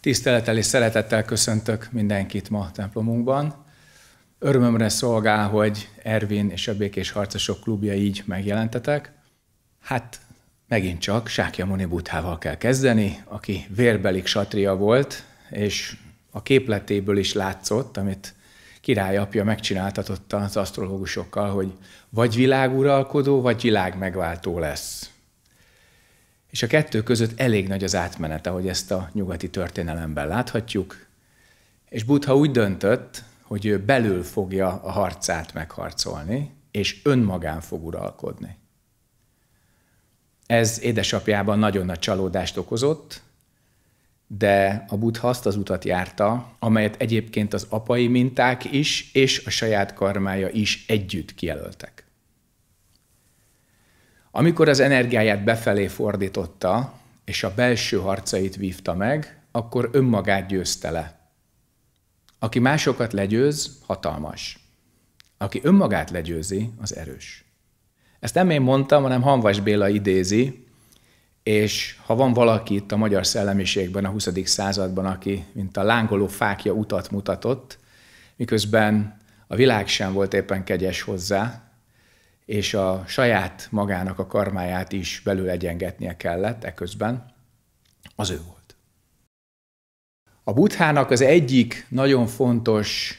Tisztelettel és szeretettel köszöntök mindenkit ma a templomunkban. Örömömre szolgál, hogy Ervin és a Békés Harcosok klubja így megjelentetek. Hát megint csak Sákja Muni Buthával kell kezdeni, aki vérbelik satria volt, és a képletéből is látszott, amit király apja megcsináltatott az asztrológusokkal, hogy vagy világuralkodó, vagy világ megváltó lesz. És a kettő között elég nagy az átmenet, ahogy ezt a nyugati történelemben láthatjuk. És Buddha úgy döntött, hogy ő belül fogja a harcát megharcolni, és önmagán fog uralkodni. Ez édesapjában nagyon nagy csalódást okozott, de a buddha azt az utat járta, amelyet egyébként az apai minták is és a saját karmája is együtt kijelöltek. Amikor az energiáját befelé fordította, és a belső harcait vívta meg, akkor önmagát győzte le. Aki másokat legyőz, hatalmas. Aki önmagát legyőzi, az erős. Ezt nem én mondtam, hanem Hanvas Béla idézi, és ha van valaki itt a magyar szellemiségben a 20. században, aki mint a lángoló fákja utat mutatott, miközben a világ sem volt éppen kegyes hozzá, és a saját magának a karmáját is belül egyengetnie kellett eközben, az ő volt. A buddhának az egyik nagyon fontos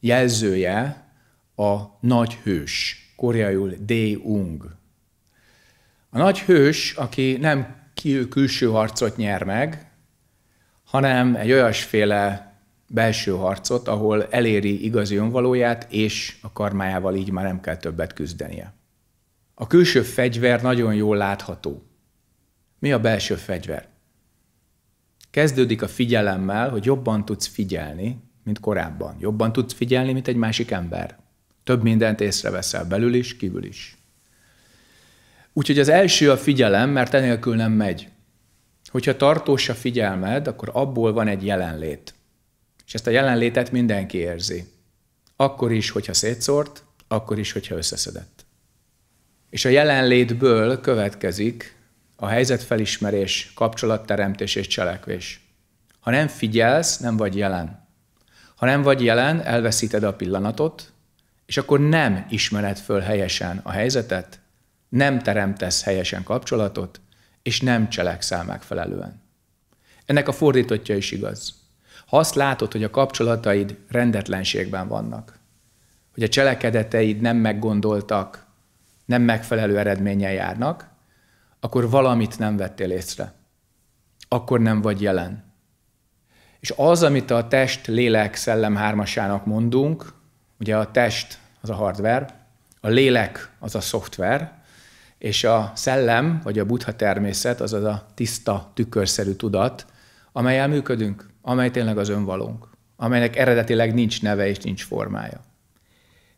jelzője a nagy hős, koreaiul Deung. A nagy hős, aki nem külső harcot nyer meg, hanem egy olyasféle belső harcot, ahol eléri igazi önvalóját, és a karmájával így már nem kell többet küzdenie. A külső fegyver nagyon jól látható. Mi a belső fegyver? Kezdődik a figyelemmel, hogy jobban tudsz figyelni, mint korábban. Jobban tudsz figyelni, mint egy másik ember. Több mindent észreveszel belül is, kívül is. Úgyhogy az első a figyelem, mert enélkül nem megy. Hogyha tartós a figyelmed, akkor abból van egy jelenlét. És ezt a jelenlétet mindenki érzi. Akkor is, hogyha szétszórt, akkor is, hogyha összeszedett. És a jelenlétből következik a helyzetfelismerés, kapcsolatteremtés és cselekvés. Ha nem figyelsz, nem vagy jelen. Ha nem vagy jelen, elveszíted a pillanatot, és akkor nem ismered föl helyesen a helyzetet, nem teremtesz helyesen kapcsolatot, és nem cselekszel megfelelően. Ennek a fordítottja is igaz. Ha azt látod, hogy a kapcsolataid rendetlenségben vannak, hogy a cselekedeteid nem meggondoltak, nem megfelelő eredménnyel járnak, akkor valamit nem vettél észre. Akkor nem vagy jelen. És az, amit a test, lélek, szellem hármasának mondunk, ugye a test az a hardware, a lélek az a szoftver, és a szellem, vagy a buddha természet, az a tiszta, tükörszerű tudat, amelyel működünk amely tényleg az önvalónk, amelynek eredetileg nincs neve és nincs formája.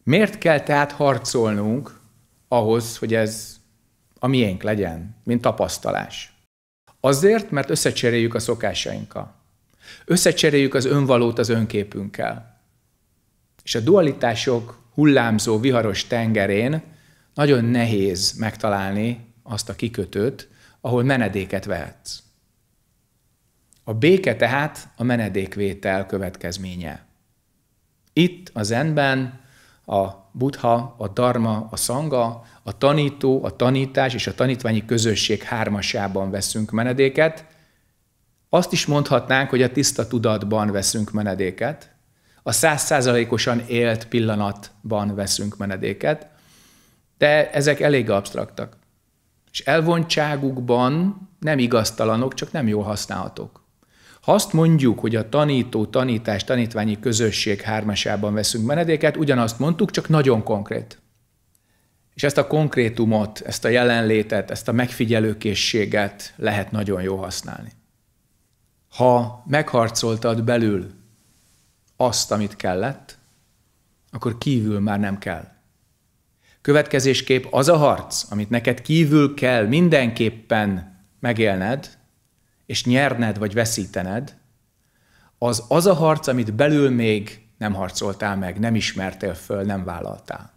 Miért kell tehát harcolnunk ahhoz, hogy ez a miénk legyen, mint tapasztalás? Azért, mert összecseréljük a szokásainkkal. Összecseréljük az önvalót az önképünkkel. És a dualitások hullámzó, viharos tengerén nagyon nehéz megtalálni azt a kikötőt, ahol menedéket vehetsz. A béke tehát a menedékvétel következménye. Itt a zenben a buddha, a dharma, a szanga, a tanító, a tanítás és a tanítványi közösség hármasában veszünk menedéket. Azt is mondhatnánk, hogy a tiszta tudatban veszünk menedéket, a százszázalékosan élt pillanatban veszünk menedéket, de ezek elég absztraktak. És elvontságukban nem igaztalanok, csak nem jól használhatók. Ha azt mondjuk, hogy a tanító, tanítás, tanítványi közösség hármasában veszünk menedéket, ugyanazt mondtuk, csak nagyon konkrét. És ezt a konkrétumot, ezt a jelenlétet, ezt a megfigyelőkészséget lehet nagyon jó használni. Ha megharcoltad belül azt, amit kellett, akkor kívül már nem kell. Következésképp az a harc, amit neked kívül kell mindenképpen megélned, és nyerned vagy veszítened, az az a harc, amit belül még nem harcoltál meg, nem ismertél föl, nem vállaltál.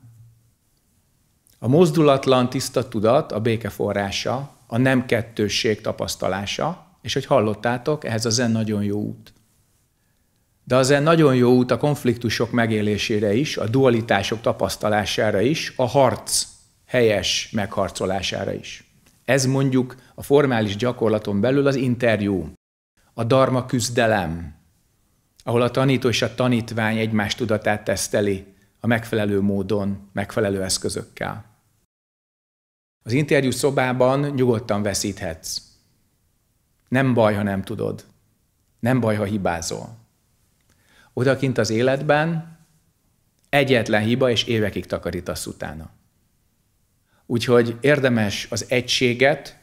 A mozdulatlan tiszta tudat a béke forrása, a nem kettősség tapasztalása, és hogy hallottátok, ehhez a zen nagyon jó út. De az zen nagyon jó út a konfliktusok megélésére is, a dualitások tapasztalására is, a harc helyes megharcolására is. Ez mondjuk a formális gyakorlaton belül az interjú, a darma küzdelem, ahol a tanító és a tanítvány egymás tudatát teszteli a megfelelő módon, megfelelő eszközökkel. Az interjú szobában nyugodtan veszíthetsz. Nem baj, ha nem tudod. Nem baj, ha hibázol. Odakint az életben egyetlen hiba, és évekig takarítasz utána. Úgyhogy érdemes az egységet,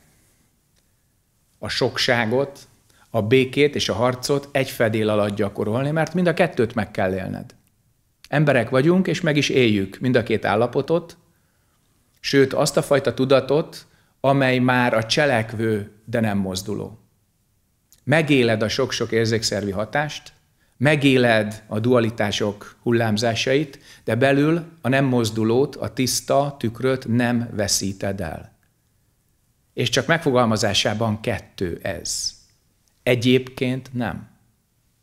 a sokságot, a békét és a harcot egy fedél alatt gyakorolni, mert mind a kettőt meg kell élned. Emberek vagyunk, és meg is éljük mind a két állapotot, sőt azt a fajta tudatot, amely már a cselekvő, de nem mozduló. Megéled a sok-sok érzékszervi hatást, megéled a dualitások hullámzásait, de belül a nem mozdulót, a tiszta tükröt nem veszíted el. És csak megfogalmazásában kettő ez. Egyébként nem.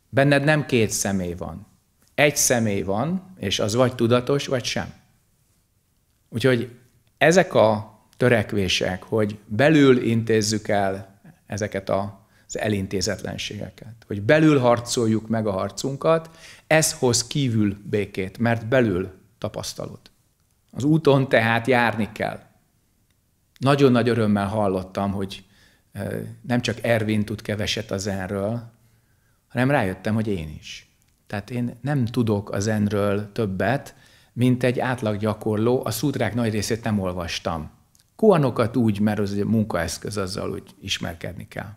Benned nem két személy van. Egy személy van, és az vagy tudatos, vagy sem. Úgyhogy ezek a törekvések, hogy belül intézzük el ezeket az elintézetlenségeket, hogy belül harcoljuk meg a harcunkat, ez hoz kívül békét, mert belül tapasztalod. Az úton tehát járni kell. Nagyon nagy örömmel hallottam, hogy eh, nem csak Ervin tud keveset a zenről, hanem rájöttem, hogy én is. Tehát én nem tudok a zenről többet, mint egy átlag gyakorló. A szútrák nagy részét nem olvastam. Kuanokat úgy, mert az egy munkaeszköz, azzal úgy ismerkedni kell.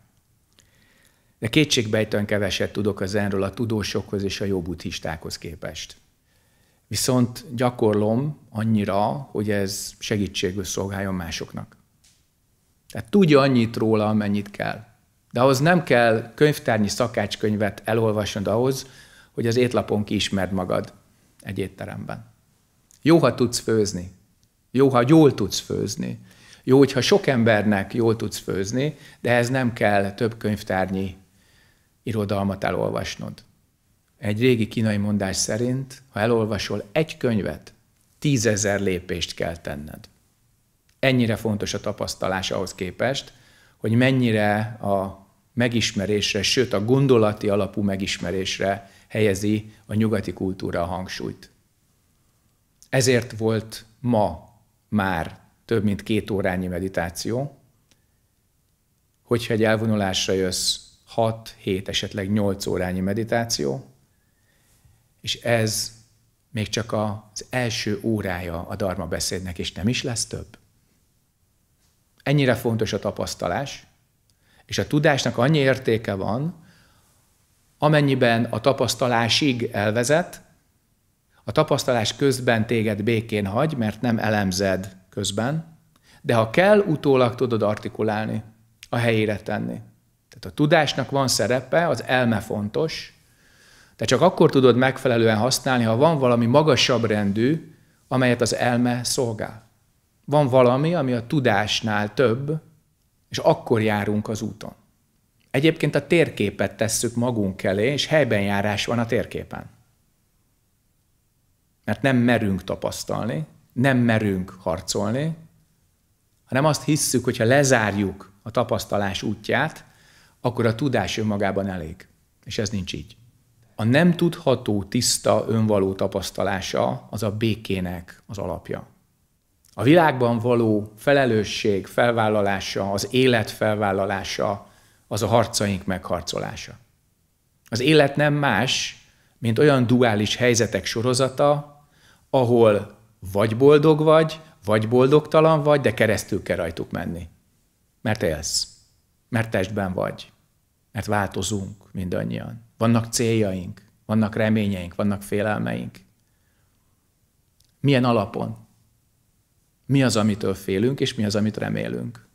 De kétségbejtően keveset tudok a zenről a tudósokhoz és a jó buddhistákhoz képest viszont gyakorlom annyira, hogy ez segítségül szolgáljon másoknak. Tehát tudja annyit róla, amennyit kell. De ahhoz nem kell könyvtárnyi szakácskönyvet elolvasnod ahhoz, hogy az étlapon kiismerd magad egy étteremben. Jó, ha tudsz főzni. Jó, ha jól tudsz főzni. Jó, hogyha sok embernek jól tudsz főzni, de ez nem kell több könyvtárnyi irodalmat elolvasnod. Egy régi kínai mondás szerint, ha elolvasol egy könyvet, tízezer lépést kell tenned. Ennyire fontos a tapasztalás ahhoz képest, hogy mennyire a megismerésre, sőt a gondolati alapú megismerésre helyezi a nyugati kultúra a hangsúlyt. Ezért volt ma már több mint két órányi meditáció, hogyha egy elvonulásra jössz 6, 7, esetleg 8 órányi meditáció, és ez még csak az első órája a Dharma beszédnek, és nem is lesz több. Ennyire fontos a tapasztalás, és a tudásnak annyi értéke van, amennyiben a tapasztalásig elvezet, a tapasztalás közben téged békén hagy, mert nem elemzed közben, de ha kell, utólag tudod artikulálni, a helyére tenni. Tehát a tudásnak van szerepe, az elme fontos, te csak akkor tudod megfelelően használni, ha van valami magasabb rendű, amelyet az elme szolgál. Van valami, ami a tudásnál több, és akkor járunk az úton. Egyébként a térképet tesszük magunk elé, és helyben járás van a térképen. Mert nem merünk tapasztalni, nem merünk harcolni, hanem azt hisszük, hogy ha lezárjuk a tapasztalás útját, akkor a tudás önmagában elég. És ez nincs így. A nem tudható, tiszta, önvaló tapasztalása az a békének az alapja. A világban való felelősség felvállalása, az élet felvállalása, az a harcaink megharcolása. Az élet nem más, mint olyan duális helyzetek sorozata, ahol vagy boldog vagy, vagy boldogtalan vagy, de keresztül kell rajtuk menni. Mert élsz, mert testben vagy, mert változunk mindannyian. Vannak céljaink, vannak reményeink, vannak félelmeink. Milyen alapon? Mi az, amitől félünk, és mi az, amit remélünk?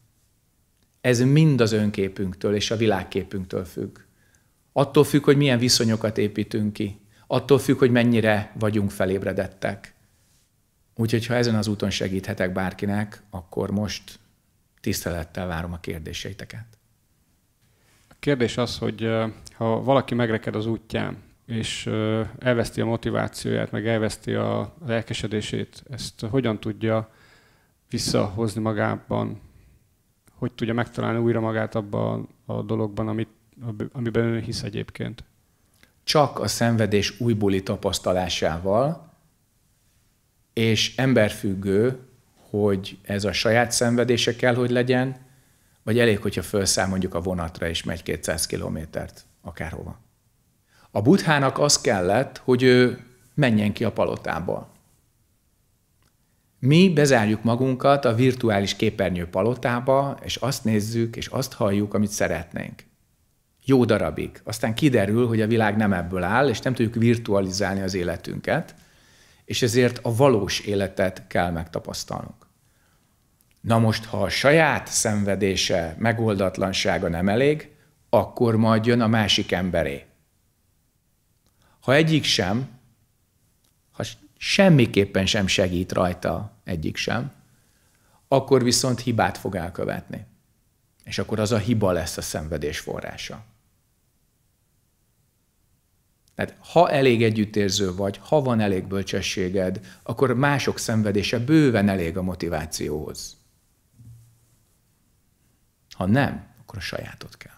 Ez mind az önképünktől és a világképünktől függ. Attól függ, hogy milyen viszonyokat építünk ki. Attól függ, hogy mennyire vagyunk felébredettek. Úgyhogy, ha ezen az úton segíthetek bárkinek, akkor most tisztelettel várom a kérdéseiteket kérdés az, hogy ha valaki megreked az útján, és elveszti a motivációját, meg elveszti a lelkesedését, ezt hogyan tudja visszahozni magában, hogy tudja megtalálni újra magát abban a dologban, amit, amiben ő hisz egyébként? Csak a szenvedés újbóli tapasztalásával, és emberfüggő, hogy ez a saját szenvedése kell, hogy legyen, vagy elég, hogyha felszáll mondjuk a vonatra és megy 200 kilométert akárhova. A buthának az kellett, hogy ő menjen ki a palotából. Mi bezárjuk magunkat a virtuális képernyő palotába, és azt nézzük, és azt halljuk, amit szeretnénk. Jó darabig. Aztán kiderül, hogy a világ nem ebből áll, és nem tudjuk virtualizálni az életünket, és ezért a valós életet kell megtapasztalnunk. Na most, ha a saját szenvedése, megoldatlansága nem elég, akkor majd jön a másik emberé. Ha egyik sem, ha semmiképpen sem segít rajta egyik sem, akkor viszont hibát fog elkövetni. És akkor az a hiba lesz a szenvedés forrása. Tehát ha elég együttérző vagy, ha van elég bölcsességed, akkor mások szenvedése bőven elég a motivációhoz. Ha nem, akkor a sajátot kell.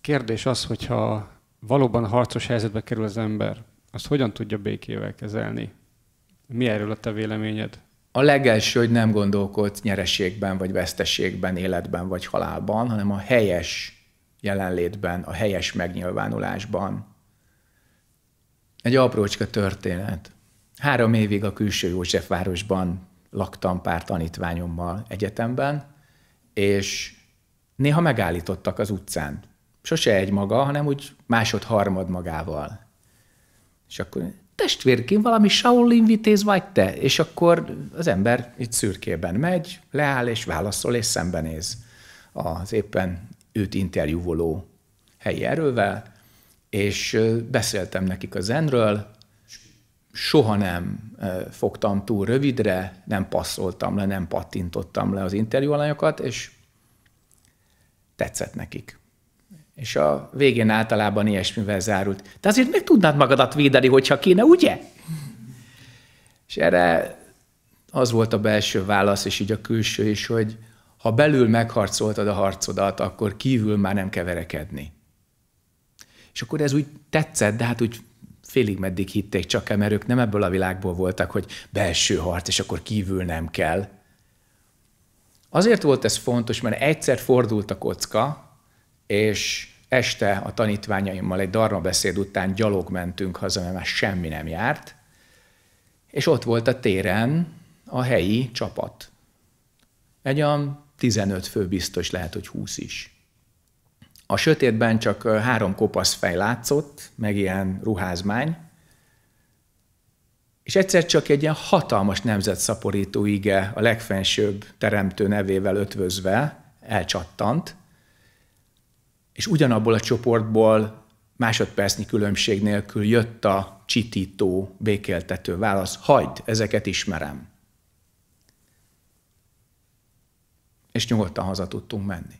Kérdés az, hogyha valóban harcos helyzetbe kerül az ember, azt hogyan tudja békével kezelni? Mi erről a te véleményed? A legelső, hogy nem gondolkodsz nyereségben, vagy veszteségben, életben, vagy halálban, hanem a helyes jelenlétben, a helyes megnyilvánulásban. Egy aprócska történet. Három évig a külső Józsefvárosban laktam pár tanítványommal egyetemben, és néha megállítottak az utcán. Sose egy maga, hanem úgy másod-harmad magával. És akkor testvérként valami Shaolin vitéz vagy te, és akkor az ember itt szürkében megy, leáll és válaszol és szembenéz az éppen őt interjúvoló helyi erővel, és beszéltem nekik a zenről, soha nem fogtam túl rövidre, nem passzoltam le, nem pattintottam le az interjú alanyokat és tetszett nekik. És a végén általában ilyesmivel zárult. De azért meg tudnád magadat védeni, hogyha kéne, ugye? És erre az volt a belső válasz, és így a külső is, hogy ha belül megharcoltad a harcodat, akkor kívül már nem keverekedni. És akkor ez úgy tetszett, de hát úgy félig meddig hitték csak el, mert ők nem ebből a világból voltak, hogy belső harc, és akkor kívül nem kell. Azért volt ez fontos, mert egyszer fordult a kocka, és este a tanítványaimmal egy darma beszéd után gyalog mentünk haza, mert már semmi nem járt, és ott volt a téren a helyi csapat. Egy olyan 15 fő biztos, lehet, hogy 20 is. A sötétben csak három kopasz fej látszott, meg ilyen ruházmány, és egyszer csak egy ilyen hatalmas nemzetszaporító ige, a legfensőbb teremtő nevével ötvözve elcsattant, és ugyanabból a csoportból másodpercnyi különbség nélkül jött a csitító, békéltető válasz, hagyd, ezeket ismerem. És nyugodtan haza tudtunk menni.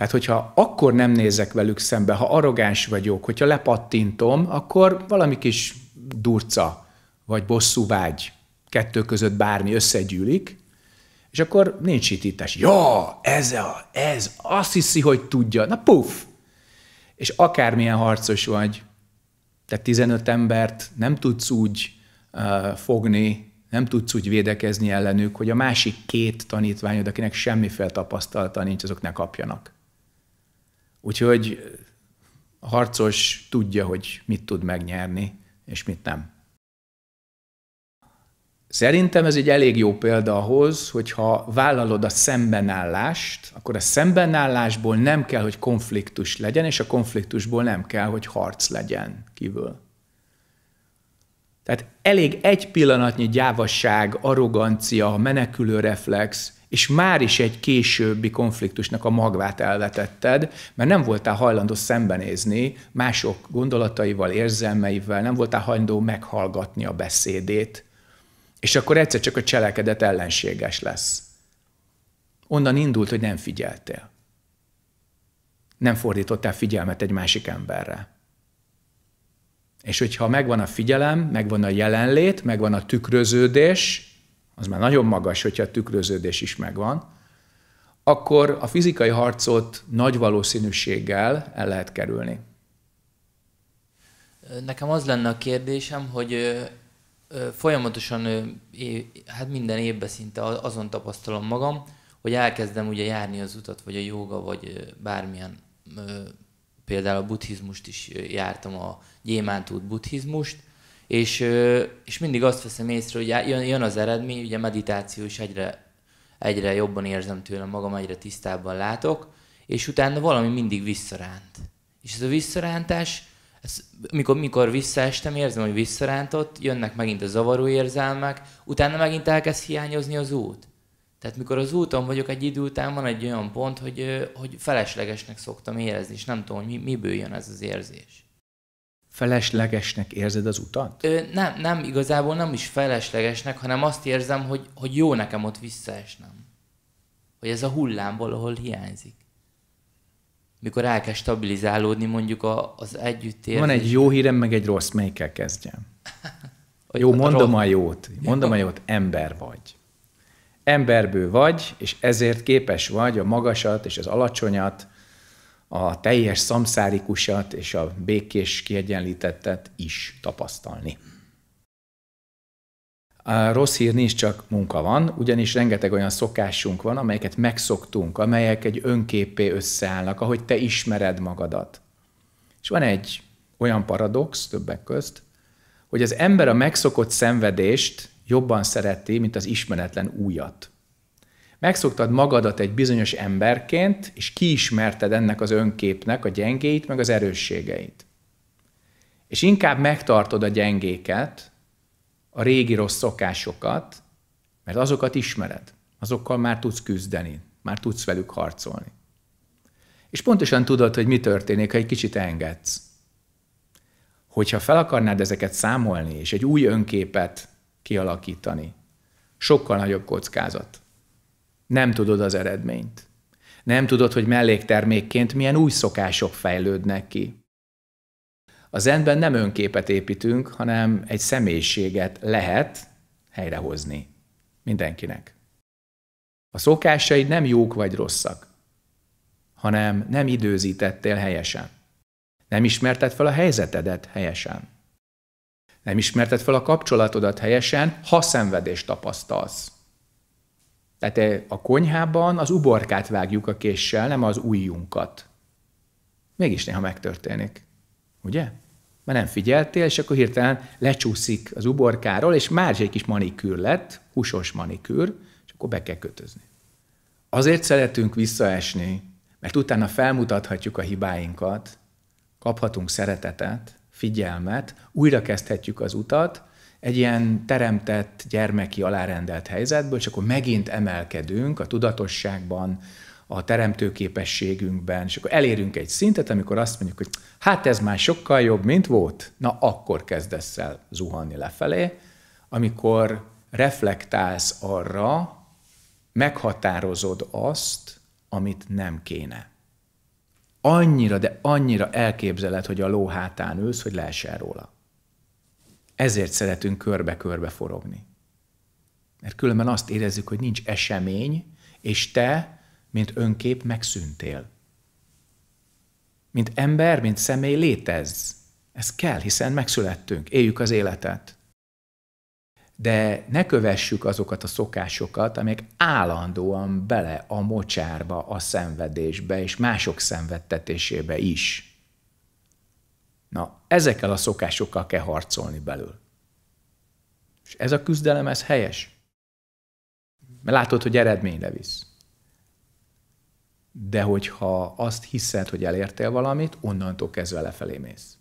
Tehát, hogyha akkor nem nézek velük szembe, ha arrogáns vagyok, hogyha lepattintom, akkor valami kis durca, vagy bosszú vágy, kettő között bármi összegyűlik, és akkor nincs hitítás. Ja, ez, a, ez, azt hiszi, hogy tudja. Na puf! És akármilyen harcos vagy, te 15 embert nem tudsz úgy uh, fogni, nem tudsz úgy védekezni ellenük, hogy a másik két tanítványod, akinek semmiféle tapasztalata nincs, azok ne kapjanak. Úgyhogy a harcos tudja, hogy mit tud megnyerni, és mit nem. Szerintem ez egy elég jó példa ahhoz, hogyha vállalod a szembenállást, akkor a szembenállásból nem kell, hogy konfliktus legyen, és a konfliktusból nem kell, hogy harc legyen kívül. Tehát elég egy pillanatnyi gyávasság, arrogancia, menekülő reflex, és már is egy későbbi konfliktusnak a magvát elvetetted, mert nem voltál hajlandó szembenézni mások gondolataival, érzelmeivel, nem voltál hajlandó meghallgatni a beszédét, és akkor egyszer csak a cselekedet ellenséges lesz. Onnan indult, hogy nem figyeltél. Nem fordítottál figyelmet egy másik emberre. És hogyha megvan a figyelem, megvan a jelenlét, megvan a tükröződés, az már nagyon magas, hogyha a tükröződés is megvan, akkor a fizikai harcot nagy valószínűséggel el lehet kerülni. Nekem az lenne a kérdésem, hogy folyamatosan, hát minden évben szinte azon tapasztalom magam, hogy elkezdem ugye járni az utat, vagy a joga, vagy bármilyen, például a buddhizmust is jártam, a gyémántút buddhizmust, és, és mindig azt veszem észre, hogy jön, jön az eredmény, ugye meditáció is egyre, egyre jobban érzem tőlem magam, egyre tisztábban látok, és utána valami mindig visszaránt. És ez a visszarántás, ez, mikor, mikor visszaestem, érzem, hogy visszarántott, jönnek megint a zavaró érzelmek, utána megint elkezd hiányozni az út. Tehát mikor az úton vagyok egy idő után, van egy olyan pont, hogy, hogy feleslegesnek szoktam érezni, és nem tudom, hogy mi, miből jön ez az érzés feleslegesnek érzed az utat? Ö, nem, nem, igazából nem is feleslegesnek, hanem azt érzem, hogy, hogy jó nekem ott visszaesnem. Hogy ez a hullám valahol hiányzik. Mikor el kell stabilizálódni mondjuk a, az együttérzés. Van egy jó hírem, meg egy rossz, melyikkel kezdjem? jó, mondom a jót. Mondom a jót, ember vagy. Emberből vagy, és ezért képes vagy a magasat és az alacsonyat a teljes szamszárikusat és a békés kiegyenlítettet is tapasztalni. A rossz hír nincs, csak munka van, ugyanis rengeteg olyan szokásunk van, amelyeket megszoktunk, amelyek egy önképé összeállnak, ahogy te ismered magadat. És van egy olyan paradox többek közt, hogy az ember a megszokott szenvedést jobban szereti, mint az ismeretlen újat megszoktad magadat egy bizonyos emberként, és kiismerted ennek az önképnek a gyengéit, meg az erősségeit. És inkább megtartod a gyengéket, a régi rossz szokásokat, mert azokat ismered, azokkal már tudsz küzdeni, már tudsz velük harcolni. És pontosan tudod, hogy mi történik, ha egy kicsit engedsz. Hogyha fel akarnád ezeket számolni, és egy új önképet kialakítani, sokkal nagyobb kockázat nem tudod az eredményt. Nem tudod, hogy melléktermékként milyen új szokások fejlődnek ki. A zenben nem önképet építünk, hanem egy személyiséget lehet helyrehozni. Mindenkinek. A szokásaid nem jók vagy rosszak, hanem nem időzítettél helyesen. Nem ismerted fel a helyzetedet helyesen. Nem ismerted fel a kapcsolatodat helyesen, ha szenvedést tapasztalsz. Tehát eh, a konyhában az uborkát vágjuk a késsel, nem az ujjunkat. Mégis néha megtörténik. Ugye? Mert nem figyeltél, és akkor hirtelen lecsúszik az uborkáról, és már egy kis manikűr lett, húsos manikűr, és akkor be kell kötözni. Azért szeretünk visszaesni, mert utána felmutathatjuk a hibáinkat, kaphatunk szeretetet, figyelmet, újra kezdhetjük az utat, egy ilyen teremtett gyermeki alárendelt helyzetből, és akkor megint emelkedünk a tudatosságban, a teremtőképességünkben, és akkor elérünk egy szintet, amikor azt mondjuk, hogy hát ez már sokkal jobb, mint volt, na akkor kezdesz el zuhanni lefelé, amikor reflektálsz arra, meghatározod azt, amit nem kéne. Annyira, de annyira elképzeled, hogy a ló hátán ülsz, hogy leesel róla. Ezért szeretünk körbe-körbe forogni. Mert különben azt érezzük, hogy nincs esemény, és te, mint önkép, megszűntél. Mint ember, mint személy létezz. Ez kell, hiszen megszülettünk, éljük az életet. De ne kövessük azokat a szokásokat, amelyek állandóan bele a mocsárba, a szenvedésbe és mások szenvedtetésébe is Na, ezekkel a szokásokkal kell harcolni belül. És ez a küzdelem, ez helyes. Mert látod, hogy eredményre visz. De hogyha azt hiszed, hogy elértél valamit, onnantól kezdve lefelé mész.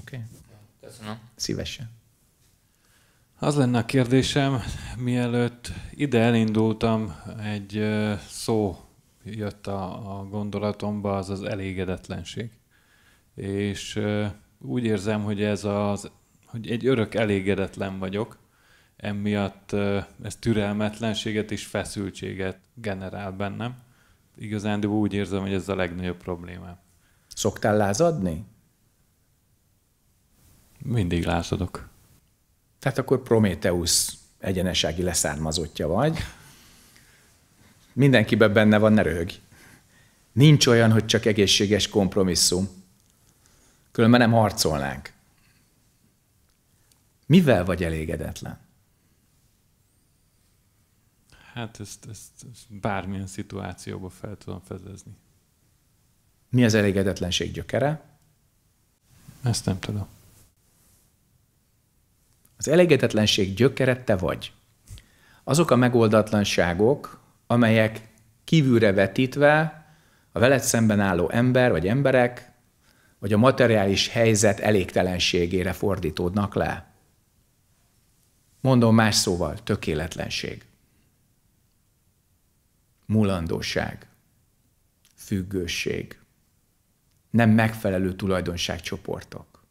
Oké? Okay? Köszönöm. Szívesen. Az lenne a kérdésem, mielőtt ide elindultam, egy szó jött a, gondolatomba, az az elégedetlenség és úgy érzem, hogy ez az, hogy egy örök elégedetlen vagyok, emiatt ez türelmetlenséget és feszültséget generál bennem. Igazán, de úgy érzem, hogy ez a legnagyobb problémám. Szoktál lázadni? Mindig lázadok. Tehát akkor Prométeusz egyenesági leszármazottja vagy. Mindenkiben benne van, ne röhögj. Nincs olyan, hogy csak egészséges kompromisszum. Különben nem harcolnánk. Mivel vagy elégedetlen? Hát ezt, ezt, ezt bármilyen szituációba fel tudom fedezni. Mi az elégedetlenség gyökere? Ezt nem tudom. Az elégedetlenség gyökere te vagy. Azok a megoldatlanságok, amelyek kívülre vetítve a veled szemben álló ember vagy emberek vagy a materiális helyzet elégtelenségére fordítódnak le. Mondom más szóval, tökéletlenség, mulandóság, függőség, nem megfelelő tulajdonságcsoportok.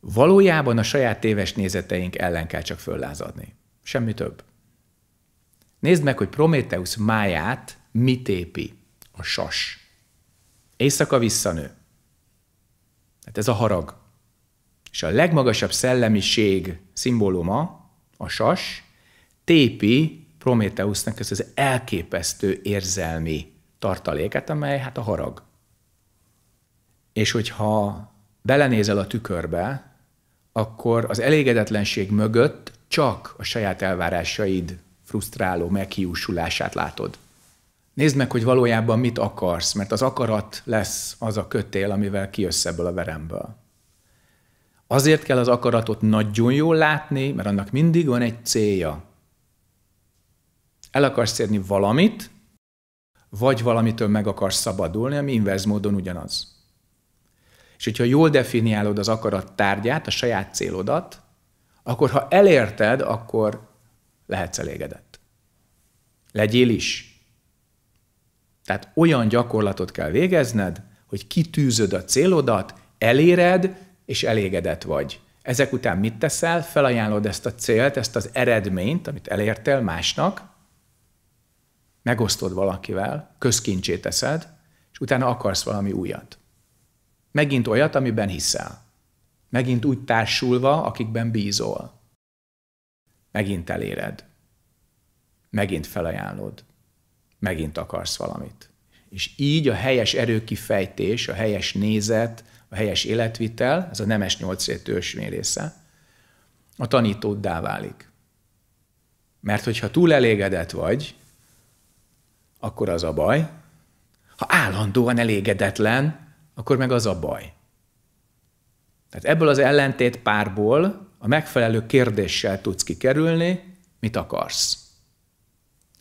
Valójában a saját téves nézeteink ellen kell csak föllázadni. Semmi több. Nézd meg, hogy Prométeusz máját mit épi a sas. Éjszaka visszanő. Tehát ez a harag. És a legmagasabb szellemiség szimbóluma, a sas, tépi Prométeusznak ez az elképesztő érzelmi tartaléket, amely hát a harag. És hogyha belenézel a tükörbe, akkor az elégedetlenség mögött csak a saját elvárásaid frusztráló meghiúsulását látod. Nézd meg, hogy valójában mit akarsz, mert az akarat lesz az a kötél, amivel kijössz ebből a veremből. Azért kell az akaratot nagyon jól látni, mert annak mindig van egy célja. El akarsz érni valamit, vagy valamitől meg akarsz szabadulni, ami inverz módon ugyanaz. És hogyha jól definiálod az akarat tárgyát, a saját célodat, akkor ha elérted, akkor lehetsz elégedett. Legyél is. Tehát olyan gyakorlatot kell végezned, hogy kitűzöd a célodat, eléred, és elégedett vagy. Ezek után mit teszel? Felajánlod ezt a célt, ezt az eredményt, amit elértél másnak, megosztod valakivel, közkincsé teszed, és utána akarsz valami újat. Megint olyat, amiben hiszel. Megint úgy társulva, akikben bízol. Megint eléred. Megint felajánlod megint akarsz valamit. És így a helyes erőkifejtés, a helyes nézet, a helyes életvitel, ez a nemes ősvény része, a tanítóddá válik. Mert hogyha túl elégedett vagy, akkor az a baj. Ha állandóan elégedetlen, akkor meg az a baj. Tehát ebből az ellentét párból a megfelelő kérdéssel tudsz kikerülni, mit akarsz.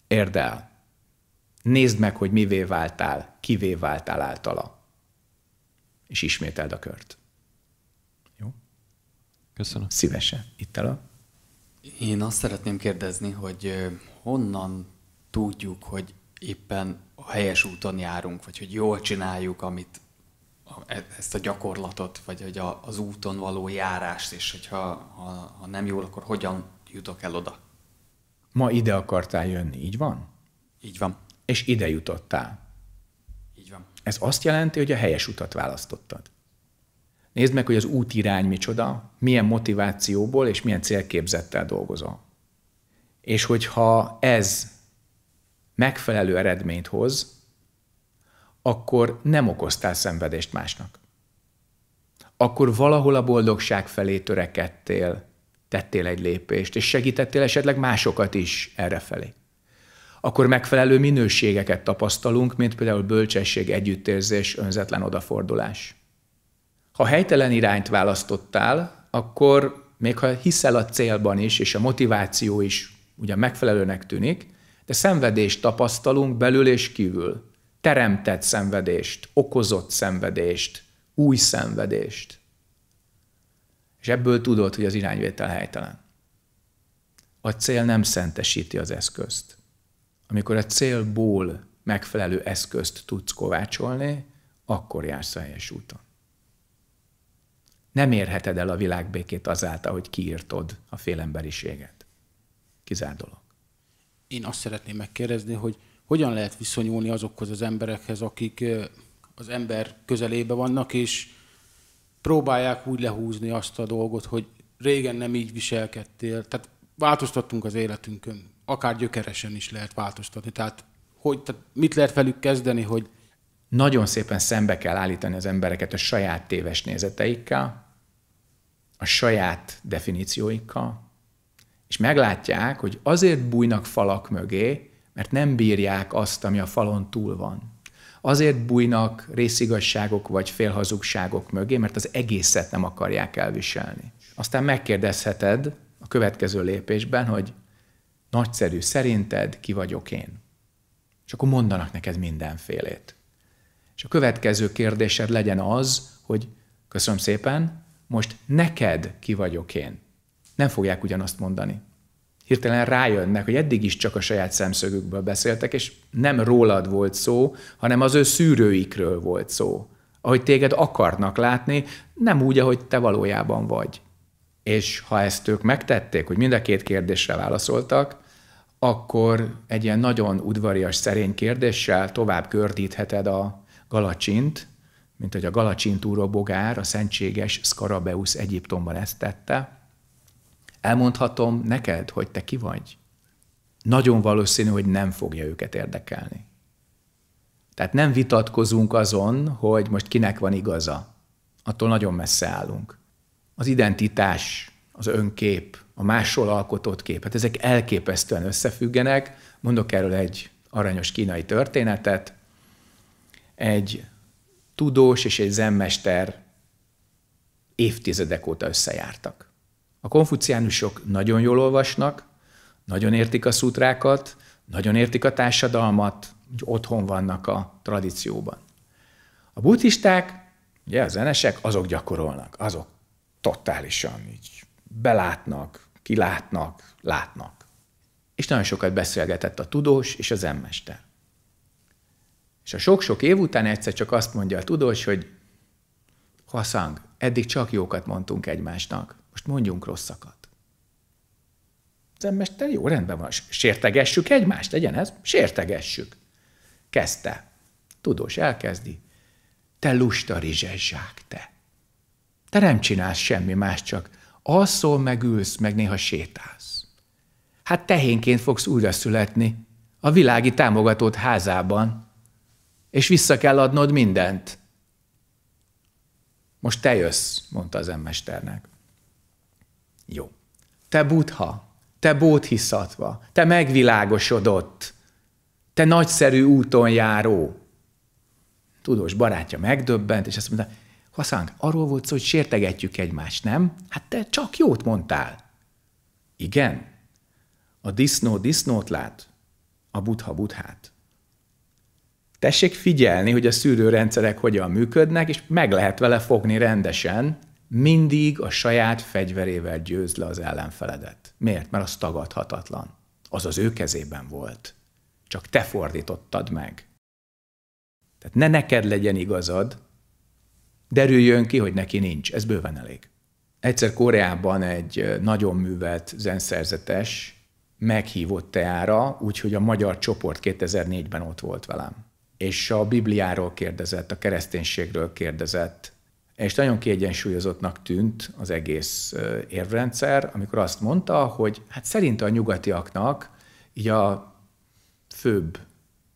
Érdel. el. Nézd meg, hogy mivé váltál, kivé váltál általa. És ismételd a kört. Jó? Köszönöm. Szívesen. Itt el a... Én azt szeretném kérdezni, hogy honnan tudjuk, hogy éppen a helyes úton járunk, vagy hogy jól csináljuk, amit e, ezt a gyakorlatot, vagy hogy az úton való járást, és hogyha ha, ha nem jól, akkor hogyan jutok el oda? Ma ide akartál jönni, így van? Így van és ide jutottál. Így van. Ez azt jelenti, hogy a helyes utat választottad. Nézd meg, hogy az útirány micsoda, milyen motivációból és milyen célképzettel dolgozol. És hogyha ez megfelelő eredményt hoz, akkor nem okoztál szenvedést másnak. Akkor valahol a boldogság felé törekedtél, tettél egy lépést, és segítettél esetleg másokat is erre felé akkor megfelelő minőségeket tapasztalunk, mint például bölcsesség, együttérzés, önzetlen odafordulás. Ha helytelen irányt választottál, akkor még ha hiszel a célban is, és a motiváció is ugyan megfelelőnek tűnik, de szenvedést tapasztalunk belül és kívül. Teremtett szenvedést, okozott szenvedést, új szenvedést. És ebből tudod, hogy az irányvétel helytelen. A cél nem szentesíti az eszközt. Amikor a célból megfelelő eszközt tudsz kovácsolni, akkor jársz a helyes úton. Nem érheted el a világbékét azáltal, hogy kiírtod a félemberiséget. Kizár dolog. Én azt szeretném megkérdezni, hogy hogyan lehet viszonyulni azokhoz az emberekhez, akik az ember közelébe vannak, és próbálják úgy lehúzni azt a dolgot, hogy régen nem így viselkedtél, tehát változtattunk az életünkön, akár gyökeresen is lehet változtatni. Tehát, hogy, tehát mit lehet velük kezdeni, hogy... Nagyon szépen szembe kell állítani az embereket a saját téves nézeteikkel, a saját definícióikkal, és meglátják, hogy azért bújnak falak mögé, mert nem bírják azt, ami a falon túl van. Azért bújnak részigazságok vagy félhazugságok mögé, mert az egészet nem akarják elviselni. Aztán megkérdezheted a következő lépésben, hogy nagyszerű, szerinted ki vagyok én? És akkor mondanak neked mindenfélét. És a következő kérdésed legyen az, hogy köszönöm szépen, most neked ki vagyok én. Nem fogják ugyanazt mondani. Hirtelen rájönnek, hogy eddig is csak a saját szemszögükből beszéltek, és nem rólad volt szó, hanem az ő szűrőikről volt szó. Ahogy téged akarnak látni, nem úgy, ahogy te valójában vagy. És ha ezt ők megtették, hogy mind a két kérdésre válaszoltak, akkor egy ilyen nagyon udvarias, szerény kérdéssel tovább gördítheted a galacsint, mint hogy a galacsintúró bogár, a szentséges Skarabeusz Egyiptomban ezt tette. Elmondhatom neked, hogy te ki vagy? Nagyon valószínű, hogy nem fogja őket érdekelni. Tehát nem vitatkozunk azon, hogy most kinek van igaza. Attól nagyon messze állunk. Az identitás, az önkép, a másról alkotott kép. Hát ezek elképesztően összefüggenek. Mondok erről egy aranyos kínai történetet. Egy tudós és egy zenmester évtizedek óta összejártak. A konfuciánusok nagyon jól olvasnak, nagyon értik a szutrákat, nagyon értik a társadalmat, úgy otthon vannak a tradícióban. A buddhisták, ugye a zenesek, azok gyakorolnak, azok totálisan így belátnak, kilátnak, látnak. És nagyon sokat beszélgetett a tudós és az emmester. És a sok-sok év után egyszer csak azt mondja a tudós, hogy Haszang, eddig csak jókat mondtunk egymásnak, most mondjunk rosszakat. Az emmester jó, rendben van, sértegessük egymást, legyen ez, sértegessük. Kezdte. Tudós elkezdi. Te lusta rizsezzsák, te. Te nem csinálsz semmi más, csak Alszol, meg ülsz, meg néha sétálsz. Hát tehénként fogsz újra születni, a világi támogatót házában, és vissza kell adnod mindent. Most te jössz, mondta az emmesternek. Jó. Te butha, te bóthiszatva, te megvilágosodott, te nagyszerű úton járó. Tudós barátja megdöbbent, és azt mondta, Faszánk, arról volt szó, hogy sértegetjük egymást, nem? Hát te csak jót mondtál. Igen. A disznó disznót lát, a butha buthát. Tessék figyelni, hogy a szűrőrendszerek hogyan működnek, és meg lehet vele fogni rendesen, mindig a saját fegyverével győz le az ellenfeledet. Miért? Mert az tagadhatatlan. Az az ő kezében volt. Csak te fordítottad meg. Tehát ne neked legyen igazad, derüljön ki, hogy neki nincs. Ez bőven elég. Egyszer Koreában egy nagyon művelt zenszerzetes meghívott teára, úgyhogy a magyar csoport 2004-ben ott volt velem. És a Bibliáról kérdezett, a kereszténységről kérdezett, és nagyon kiegyensúlyozottnak tűnt az egész érvrendszer, amikor azt mondta, hogy hát szerint a nyugatiaknak így a főbb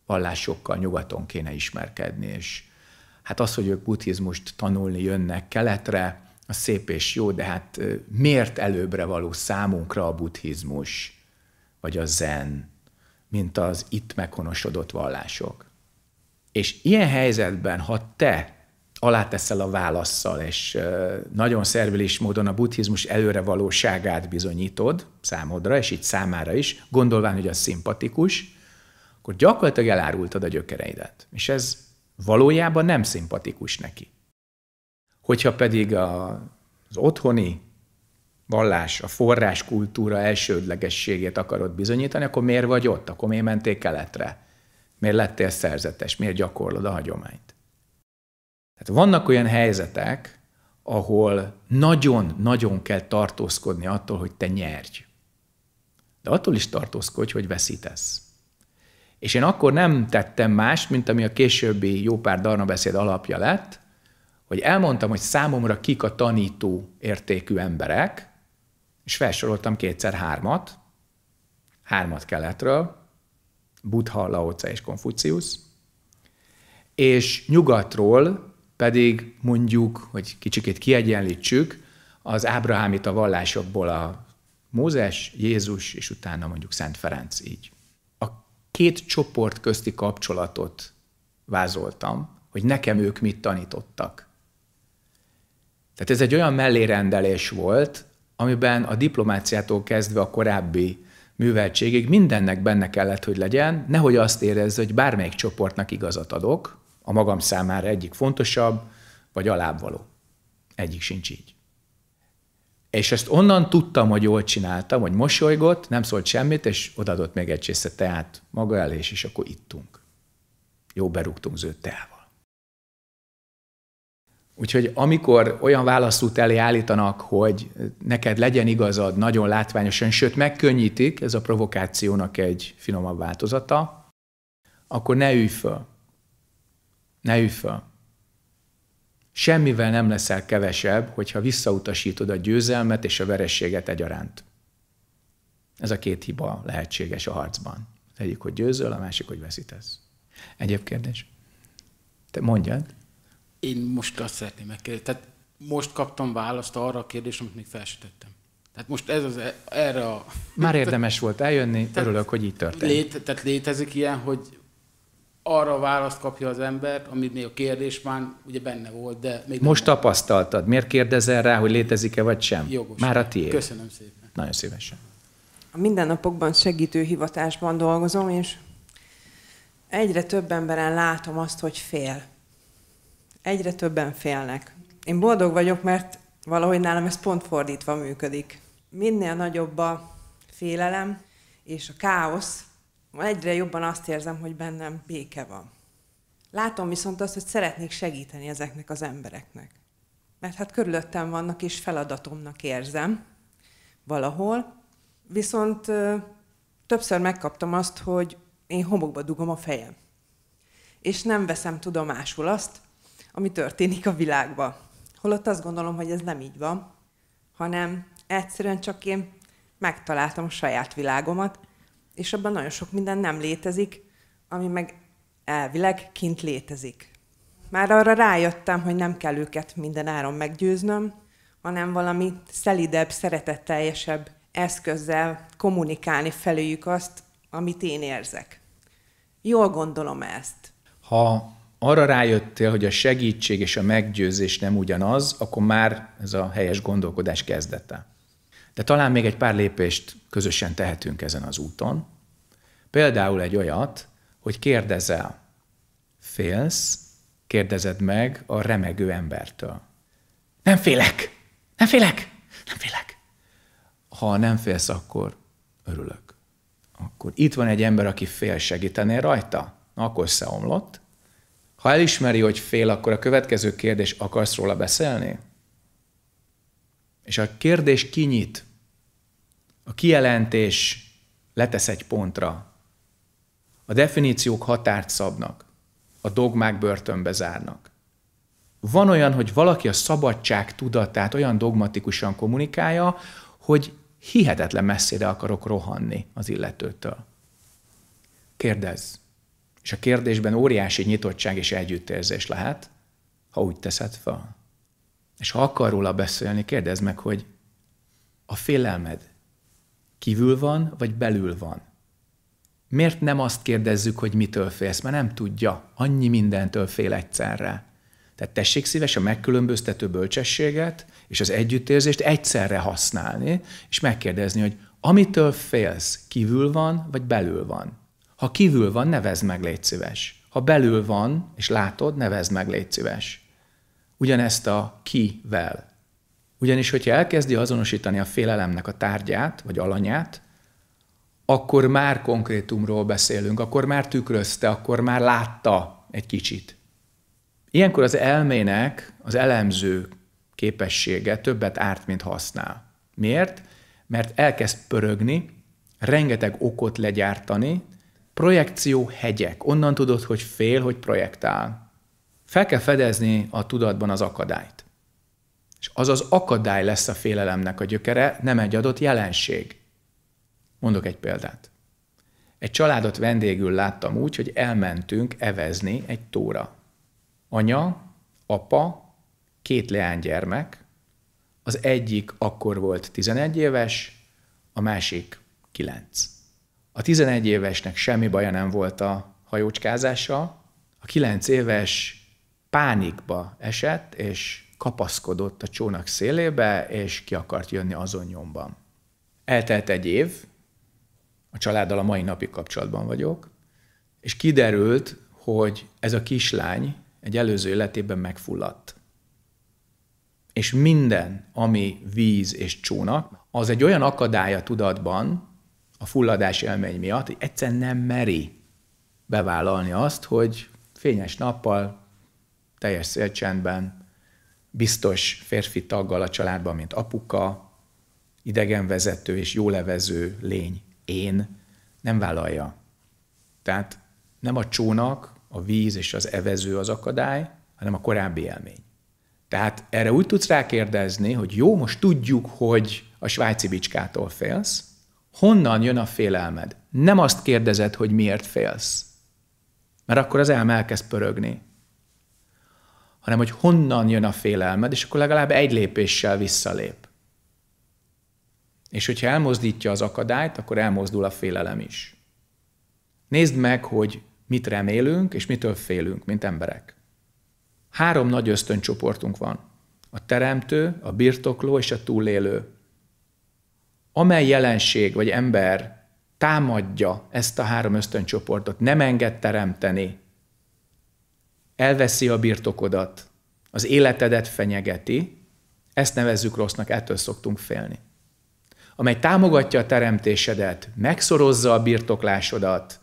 vallásokkal nyugaton kéne ismerkedni, és hát az, hogy ők buddhizmust tanulni jönnek keletre, a szép és jó, de hát miért előbbre való számunkra a buddhizmus, vagy a zen, mint az itt meghonosodott vallások? És ilyen helyzetben, ha te aláteszel a válaszsal, és nagyon szervilis módon a buddhizmus előre valóságát bizonyítod számodra, és így számára is, gondolván, hogy az szimpatikus, akkor gyakorlatilag elárultad a gyökereidet. És ez valójában nem szimpatikus neki. Hogyha pedig a, az otthoni vallás, a forráskultúra elsődlegességét akarod bizonyítani, akkor miért vagy ott? Akkor miért mentél keletre? Miért lettél szerzetes? Miért gyakorlod a hagyományt? Tehát vannak olyan helyzetek, ahol nagyon-nagyon kell tartózkodni attól, hogy te nyerj. De attól is tartózkodj, hogy veszítesz. És én akkor nem tettem más, mint ami a későbbi jó pár darna beszéd alapja lett, hogy elmondtam, hogy számomra kik a tanító értékű emberek, és felsoroltam kétszer hármat, hármat keletről, Buddha, Laoce és Konfucius, és nyugatról pedig mondjuk, hogy kicsikét kiegyenlítsük, az ábrahámita vallásokból a Mózes, Jézus, és utána mondjuk Szent Ferenc így két csoport közti kapcsolatot vázoltam, hogy nekem ők mit tanítottak. Tehát ez egy olyan mellérendelés volt, amiben a diplomáciától kezdve a korábbi műveltségig mindennek benne kellett, hogy legyen, nehogy azt érezze, hogy bármelyik csoportnak igazat adok, a magam számára egyik fontosabb, vagy alábbvaló. Egyik sincs így. És ezt onnan tudtam, hogy jól csináltam, hogy mosolygott, nem szólt semmit, és odadott még egy csésze teát maga elé, és akkor ittunk. Jó berúgtunk zöld teával. Úgyhogy amikor olyan válaszút elé állítanak, hogy neked legyen igazad nagyon látványosan, sőt megkönnyítik, ez a provokációnak egy finomabb változata, akkor ne ülj föl. Ne ülj föl semmivel nem leszel kevesebb, hogyha visszautasítod a győzelmet és a verességet egyaránt. Ez a két hiba lehetséges a harcban. Az egyik, hogy győzöl, a másik, hogy veszítesz. Egyéb kérdés? Te mondjad. Én most azt szeretném megkérdezni. Tehát most kaptam választ arra a kérdésre, amit még felsütöttem. Tehát most ez az, e, erre a... Már érdemes volt eljönni, tehát, örülök, hogy így történt. Lé- tehát létezik ilyen, hogy arra választ kapja az ember, ami még a kérdés már ugye benne volt, de még Most nem tapasztaltad. Miért kérdezel rá, hogy létezik-e vagy sem? Jogos. Már a tiéd. Köszönöm szépen. Nagyon szívesen. A mindennapokban segítő hivatásban dolgozom, és egyre több emberen látom azt, hogy fél. Egyre többen félnek. Én boldog vagyok, mert valahogy nálam ez pont fordítva működik. Minél nagyobb a félelem és a káosz, egyre jobban azt érzem, hogy bennem béke van. Látom viszont azt, hogy szeretnék segíteni ezeknek az embereknek. Mert hát körülöttem vannak, és feladatomnak érzem valahol. Viszont többször megkaptam azt, hogy én homokba dugom a fejem. És nem veszem tudomásul azt, ami történik a világban. Holott azt gondolom, hogy ez nem így van, hanem egyszerűen csak én megtaláltam a saját világomat, és abban nagyon sok minden nem létezik, ami meg elvileg kint létezik. Már arra rájöttem, hogy nem kell őket minden áron meggyőznöm, hanem valami szelidebb, szeretetteljesebb eszközzel kommunikálni felőjük azt, amit én érzek. Jól gondolom ezt. Ha arra rájöttél, hogy a segítség és a meggyőzés nem ugyanaz, akkor már ez a helyes gondolkodás kezdete. De talán még egy pár lépést közösen tehetünk ezen az úton. Például egy olyat, hogy kérdezel, félsz, kérdezed meg a remegő embertől. Nem félek! Nem félek! Nem félek! Ha nem félsz, akkor örülök. Akkor itt van egy ember, aki fél, segíteni rajta? Na, akkor összeomlott. Ha elismeri, hogy fél, akkor a következő kérdés, akarsz róla beszélni? És a kérdés kinyit a kijelentés letesz egy pontra. A definíciók határt szabnak. A dogmák börtönbe zárnak. Van olyan, hogy valaki a szabadság tudatát olyan dogmatikusan kommunikálja, hogy hihetetlen messzére akarok rohanni az illetőtől. Kérdezz. És a kérdésben óriási nyitottság és együttérzés lehet, ha úgy teszed fel. És ha akar róla beszélni, kérdezd meg, hogy a félelmed kívül van, vagy belül van. Miért nem azt kérdezzük, hogy mitől félsz? Mert nem tudja. Annyi mindentől fél egyszerre. Tehát tessék szíves a megkülönböztető bölcsességet és az együttérzést egyszerre használni, és megkérdezni, hogy amitől félsz, kívül van, vagy belül van. Ha kívül van, nevezd meg, légy szíves. Ha belül van, és látod, nevezd meg, légy szíves. Ugyanezt a kivel ugyanis, hogyha elkezdi azonosítani a félelemnek a tárgyát, vagy alanyát, akkor már konkrétumról beszélünk, akkor már tükrözte, akkor már látta egy kicsit. Ilyenkor az elmének az elemző képessége többet árt, mint használ. Miért? Mert elkezd pörögni, rengeteg okot legyártani, projekció hegyek. Onnan tudod, hogy fél, hogy projektál. Fel kell fedezni a tudatban az akadályt azaz akadály lesz a félelemnek a gyökere, nem egy adott jelenség. Mondok egy példát. Egy családot vendégül láttam úgy, hogy elmentünk evezni egy tóra. Anya, apa, két leánygyermek, az egyik akkor volt 11 éves, a másik 9. A 11 évesnek semmi baja nem volt a hajócskázása, a 9 éves pánikba esett, és kapaszkodott a csónak szélébe, és ki akart jönni azon nyomban. Eltelt egy év, a családdal a mai napig kapcsolatban vagyok, és kiderült, hogy ez a kislány egy előző életében megfulladt. És minden, ami víz és csónak, az egy olyan akadálya tudatban, a fulladás élmény miatt, hogy egyszer nem meri bevállalni azt, hogy fényes nappal, teljes szélcsendben biztos férfi taggal a családban, mint apuka, idegenvezető és jólevező lény, én, nem vállalja. Tehát nem a csónak, a víz és az evező az akadály, hanem a korábbi élmény. Tehát erre úgy tudsz rákérdezni, hogy jó, most tudjuk, hogy a svájci bicskától félsz, honnan jön a félelmed? Nem azt kérdezed, hogy miért félsz, mert akkor az elme elkezd pörögni hanem hogy honnan jön a félelmed, és akkor legalább egy lépéssel visszalép. És hogyha elmozdítja az akadályt, akkor elmozdul a félelem is. Nézd meg, hogy mit remélünk, és mitől félünk, mint emberek. Három nagy ösztöncsoportunk van. A teremtő, a birtokló és a túlélő. Amely jelenség vagy ember támadja ezt a három ösztöncsoportot, nem enged teremteni, elveszi a birtokodat, az életedet fenyegeti, ezt nevezzük rossznak, ettől szoktunk félni. Amely támogatja a teremtésedet, megszorozza a birtoklásodat,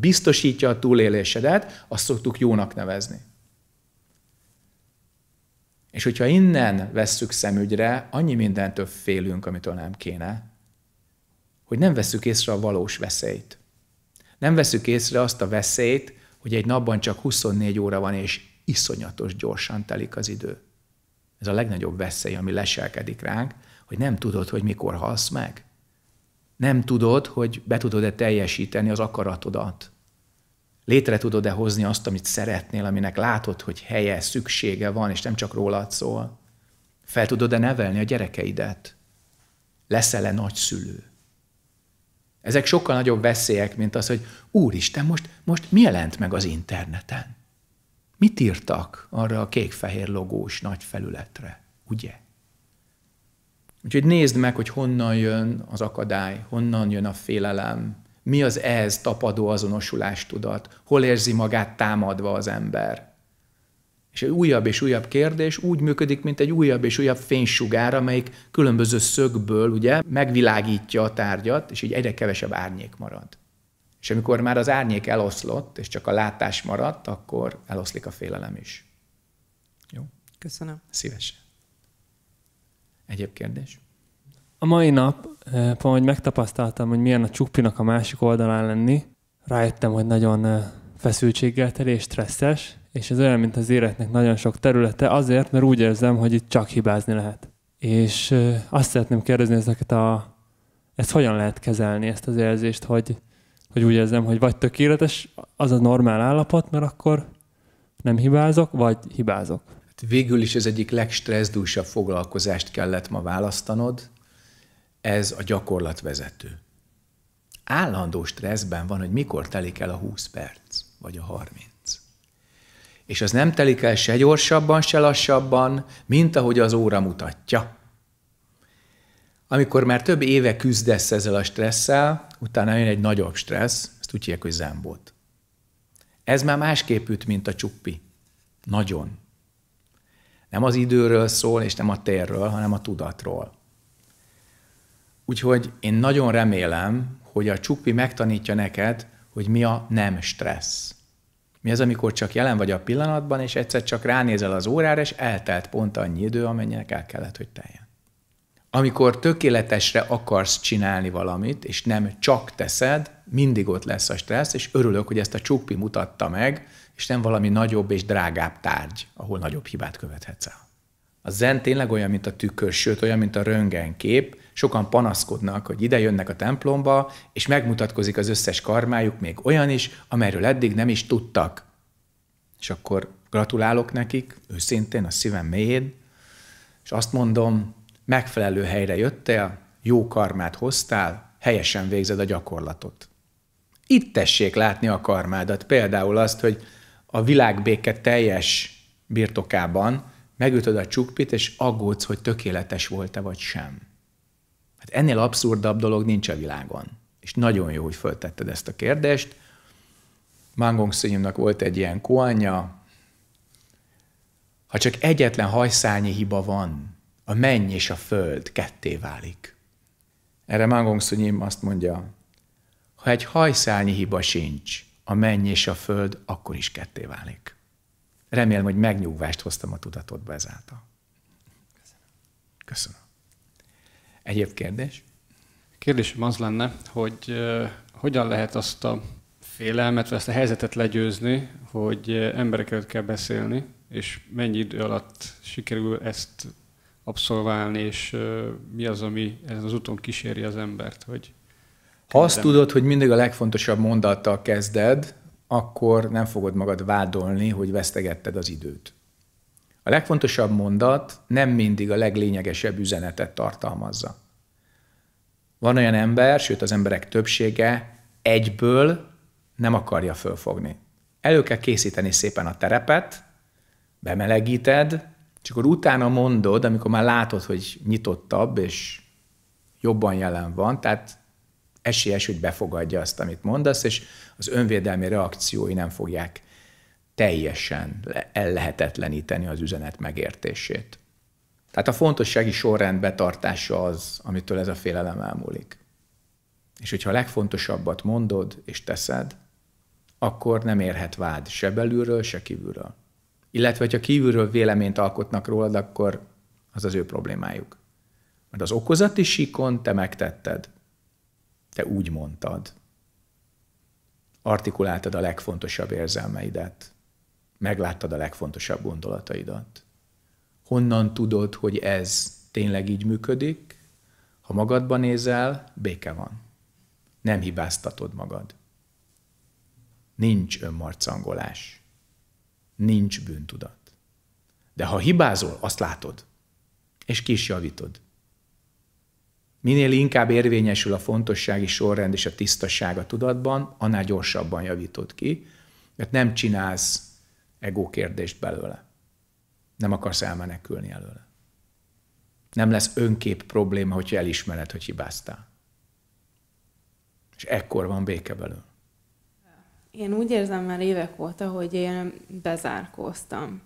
biztosítja a túlélésedet, azt szoktuk jónak nevezni. És hogyha innen vesszük szemügyre, annyi mindentől félünk, amitől nem kéne, hogy nem veszük észre a valós veszélyt. Nem veszük észre azt a veszélyt, hogy egy napban csak 24 óra van, és iszonyatos gyorsan telik az idő. Ez a legnagyobb veszély, ami leselkedik ránk, hogy nem tudod, hogy mikor halsz meg. Nem tudod, hogy be tudod-e teljesíteni az akaratodat. Létre tudod-e hozni azt, amit szeretnél, aminek látod, hogy helye, szüksége van, és nem csak rólad szól. Fel tudod-e nevelni a gyerekeidet? Leszel-e nagyszülő? Ezek sokkal nagyobb veszélyek, mint az, hogy úristen, most, most mi jelent meg az interneten? Mit írtak arra a kék-fehér logós nagy felületre, ugye? Úgyhogy nézd meg, hogy honnan jön az akadály, honnan jön a félelem, mi az ez tapadó azonosulástudat, hol érzi magát támadva az ember. És egy újabb és újabb kérdés úgy működik, mint egy újabb és újabb fénysugár, amelyik különböző szögből ugye megvilágítja a tárgyat, és így egyre kevesebb árnyék marad. És amikor már az árnyék eloszlott, és csak a látás maradt, akkor eloszlik a félelem is. Jó? Köszönöm. Szívesen. Egyéb kérdés? A mai nap, eh, pont, hogy megtapasztaltam, hogy milyen a csupinak a másik oldalán lenni, rájöttem, hogy nagyon eh, feszültséggel teli és stresszes, és ez olyan, mint az életnek nagyon sok területe, azért, mert úgy érzem, hogy itt csak hibázni lehet. És azt szeretném kérdezni ezeket a... Ezt hogyan lehet kezelni, ezt az érzést, hogy, hogy úgy érzem, hogy vagy tökéletes az a normál állapot, mert akkor nem hibázok, vagy hibázok. Hát végül is ez egyik legstresszdúsabb foglalkozást kellett ma választanod, ez a gyakorlatvezető. Állandó stresszben van, hogy mikor telik el a 20 perc, vagy a 30 és az nem telik el se gyorsabban, se lassabban, mint ahogy az óra mutatja. Amikor már több éve küzdesz ezzel a stresszel, utána jön egy nagyobb stressz, ezt úgy hívják, hogy zámbót. Ez már másképp üt, mint a csuppi. Nagyon. Nem az időről szól, és nem a térről, hanem a tudatról. Úgyhogy én nagyon remélem, hogy a csuppi megtanítja neked, hogy mi a nem stressz. Mi az, amikor csak jelen vagy a pillanatban, és egyszer csak ránézel az órára, és eltelt pont annyi idő, amennyinek el kellett, hogy teljen. Amikor tökéletesre akarsz csinálni valamit, és nem csak teszed, mindig ott lesz a stressz, és örülök, hogy ezt a csukpi mutatta meg, és nem valami nagyobb és drágább tárgy, ahol nagyobb hibát követhetsz el. A zen tényleg olyan, mint a tükör, sőt olyan, mint a röntgenkép, sokan panaszkodnak, hogy ide jönnek a templomba, és megmutatkozik az összes karmájuk, még olyan is, amelyről eddig nem is tudtak. És akkor gratulálok nekik, őszintén, a szívem mélyén, és azt mondom, megfelelő helyre jöttél, jó karmát hoztál, helyesen végzed a gyakorlatot. Itt tessék látni a karmádat, például azt, hogy a világbéke teljes birtokában megütöd a csukpit, és aggódsz, hogy tökéletes volt-e vagy sem. Hát ennél abszurdabb dolog nincs a világon. És nagyon jó, hogy föltetted ezt a kérdést. Mangong Szönyömnek volt egy ilyen koanya, ha csak egyetlen hajszányi hiba van, a menny és a föld ketté válik. Erre Mangong Szönyöm azt mondja, ha egy hajszányi hiba sincs, a menny és a föld akkor is ketté válik. Remélem, hogy megnyugvást hoztam a tudatodba ezáltal. Köszönöm. Egyéb kérdés? Kérdésem az lenne, hogy uh, hogyan lehet azt a félelmet, vagy ezt a helyzetet legyőzni, hogy uh, előtt kell beszélni, és mennyi idő alatt sikerül ezt abszolválni, és uh, mi az, ami ezen az úton kíséri az embert, hogy ha azt tudod, hogy mindig a legfontosabb mondattal kezded, akkor nem fogod magad vádolni, hogy vesztegetted az időt. A legfontosabb mondat nem mindig a leglényegesebb üzenetet tartalmazza. Van olyan ember, sőt az emberek többsége egyből nem akarja fölfogni. Elő kell készíteni szépen a terepet, bemelegíted, és akkor utána mondod, amikor már látod, hogy nyitottabb és jobban jelen van, tehát esélyes, hogy befogadja azt, amit mondasz, és az önvédelmi reakciói nem fogják teljesen ellehetetleníteni az üzenet megértését. Tehát a fontossági sorrend betartása az, amitől ez a félelem elmúlik. És hogyha a legfontosabbat mondod és teszed, akkor nem érhet vád se belülről, se kívülről. Illetve, hogyha kívülről véleményt alkotnak rólad, akkor az az ő problémájuk. Mert az okozati síkon te megtetted. Te úgy mondtad. Artikuláltad a legfontosabb érzelmeidet megláttad a legfontosabb gondolataidat. Honnan tudod, hogy ez tényleg így működik? Ha magadban nézel, béke van. Nem hibáztatod magad. Nincs önmarcangolás. Nincs bűntudat. De ha hibázol, azt látod. És ki is javítod. Minél inkább érvényesül a fontossági sorrend és a tisztaság a tudatban, annál gyorsabban javítod ki, mert nem csinálsz ego kérdést belőle. Nem akarsz elmenekülni előle. Nem lesz önkép probléma, hogy elismered, hogy hibáztál. És ekkor van béke belőle. Én úgy érzem már évek óta, hogy én bezárkóztam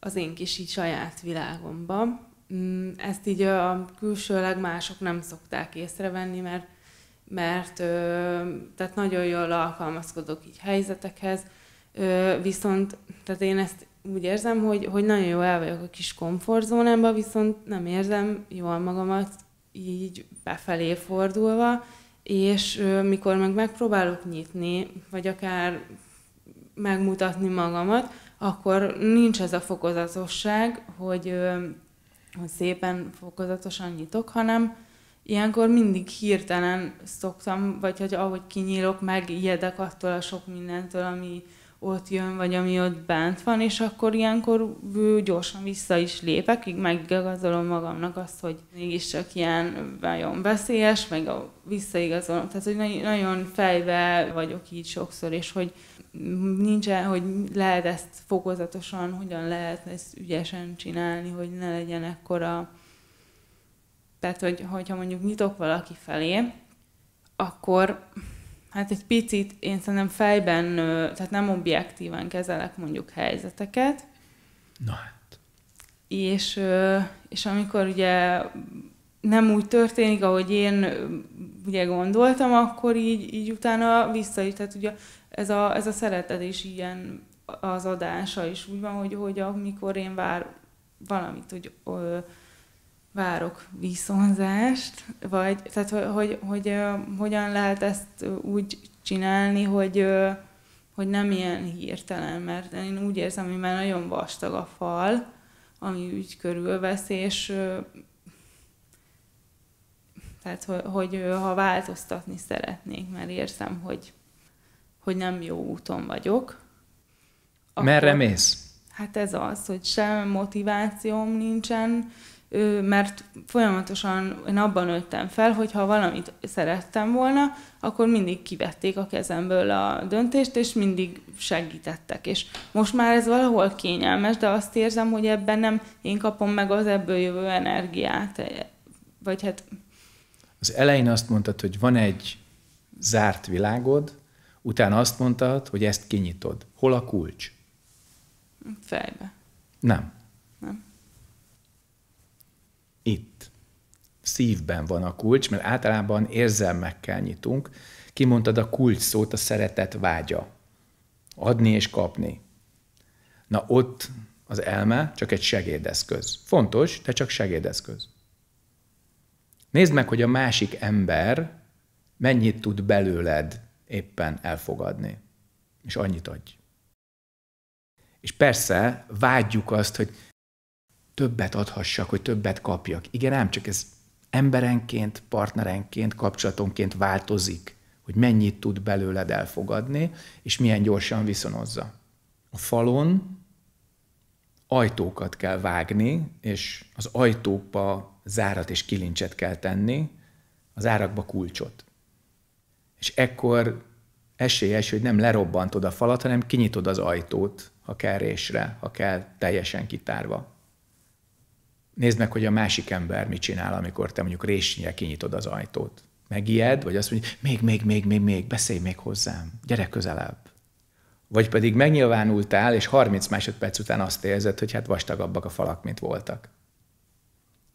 az én kis így saját világomban. Mm, ezt így a külsőleg mások nem szokták észrevenni, mert, mert tehát nagyon jól alkalmazkodok így helyzetekhez, Ö, viszont, tehát én ezt úgy érzem, hogy, hogy nagyon jó el vagyok a kis komfortzónámba, viszont nem érzem jól magamat így befelé fordulva, és ö, mikor meg megpróbálok nyitni, vagy akár megmutatni magamat, akkor nincs ez a fokozatosság, hogy, ö, hogy szépen fokozatosan nyitok, hanem ilyenkor mindig hirtelen szoktam, vagy hogy ahogy kinyílok, meg attól a sok mindentől, ami, ott jön, vagy ami ott bent van, és akkor ilyenkor gyorsan vissza is lépek, így megigazolom magamnak azt, hogy mégis csak ilyen nagyon veszélyes, meg a visszaigazolom. Tehát, hogy nagyon fejbe vagyok így sokszor, és hogy nincs -e, hogy lehet ezt fokozatosan, hogyan lehet ezt ügyesen csinálni, hogy ne legyen ekkora... Tehát, hogy, hogyha mondjuk nyitok valaki felé, akkor Hát egy picit én szerintem fejben, tehát nem objektíven kezelek mondjuk helyzeteket. Na hát. És, és amikor ugye nem úgy történik, ahogy én ugye gondoltam, akkor így, így utána visszaüt. Tehát ugye ez a, ez a szereted is ilyen az adása is úgy van, hogy, hogy amikor én vár valamit, hogy ö, várok viszonzást, vagy tehát, hogy, hogy, hogy hogyan lehet ezt úgy csinálni, hogy, hogy nem ilyen hirtelen, mert én úgy érzem, hogy már nagyon vastag a fal, ami úgy körülvesz, és tehát, hogy, hogy ha változtatni szeretnék, mert érzem, hogy, hogy nem jó úton vagyok. Akkor, Merre mész? Hát ez az, hogy sem motivációm nincsen, mert folyamatosan én abban nőttem fel, hogy ha valamit szerettem volna, akkor mindig kivették a kezemből a döntést, és mindig segítettek. És most már ez valahol kényelmes, de azt érzem, hogy ebben nem én kapom meg az ebből jövő energiát. Vagy hát... Az elején azt mondtad, hogy van egy zárt világod, utána azt mondtad, hogy ezt kinyitod. Hol a kulcs? Fejbe. Nem. szívben van a kulcs, mert általában érzelmekkel nyitunk. Kimondtad a kulcs szót, a szeretet vágya. Adni és kapni. Na ott az elme csak egy segédeszköz. Fontos, de csak segédeszköz. Nézd meg, hogy a másik ember mennyit tud belőled éppen elfogadni. És annyit adj. És persze vágyjuk azt, hogy többet adhassak, hogy többet kapjak. Igen, ám csak ez emberenként, partnerenként, kapcsolatonként változik, hogy mennyit tud belőled elfogadni, és milyen gyorsan viszonozza. A falon ajtókat kell vágni, és az ajtókba zárat és kilincset kell tenni, az árakba kulcsot. És ekkor esélyes, hogy nem lerobbantod a falat, hanem kinyitod az ajtót, ha kell résre, ha kell teljesen kitárva. Nézd meg, hogy a másik ember mit csinál, amikor te mondjuk résnyel kinyitod az ajtót. Megijed, vagy azt mondja, még, még, még, még, még, beszélj még hozzám, gyere közelebb. Vagy pedig megnyilvánultál, és 30 másodperc után azt érzed, hogy hát vastagabbak a falak, mint voltak.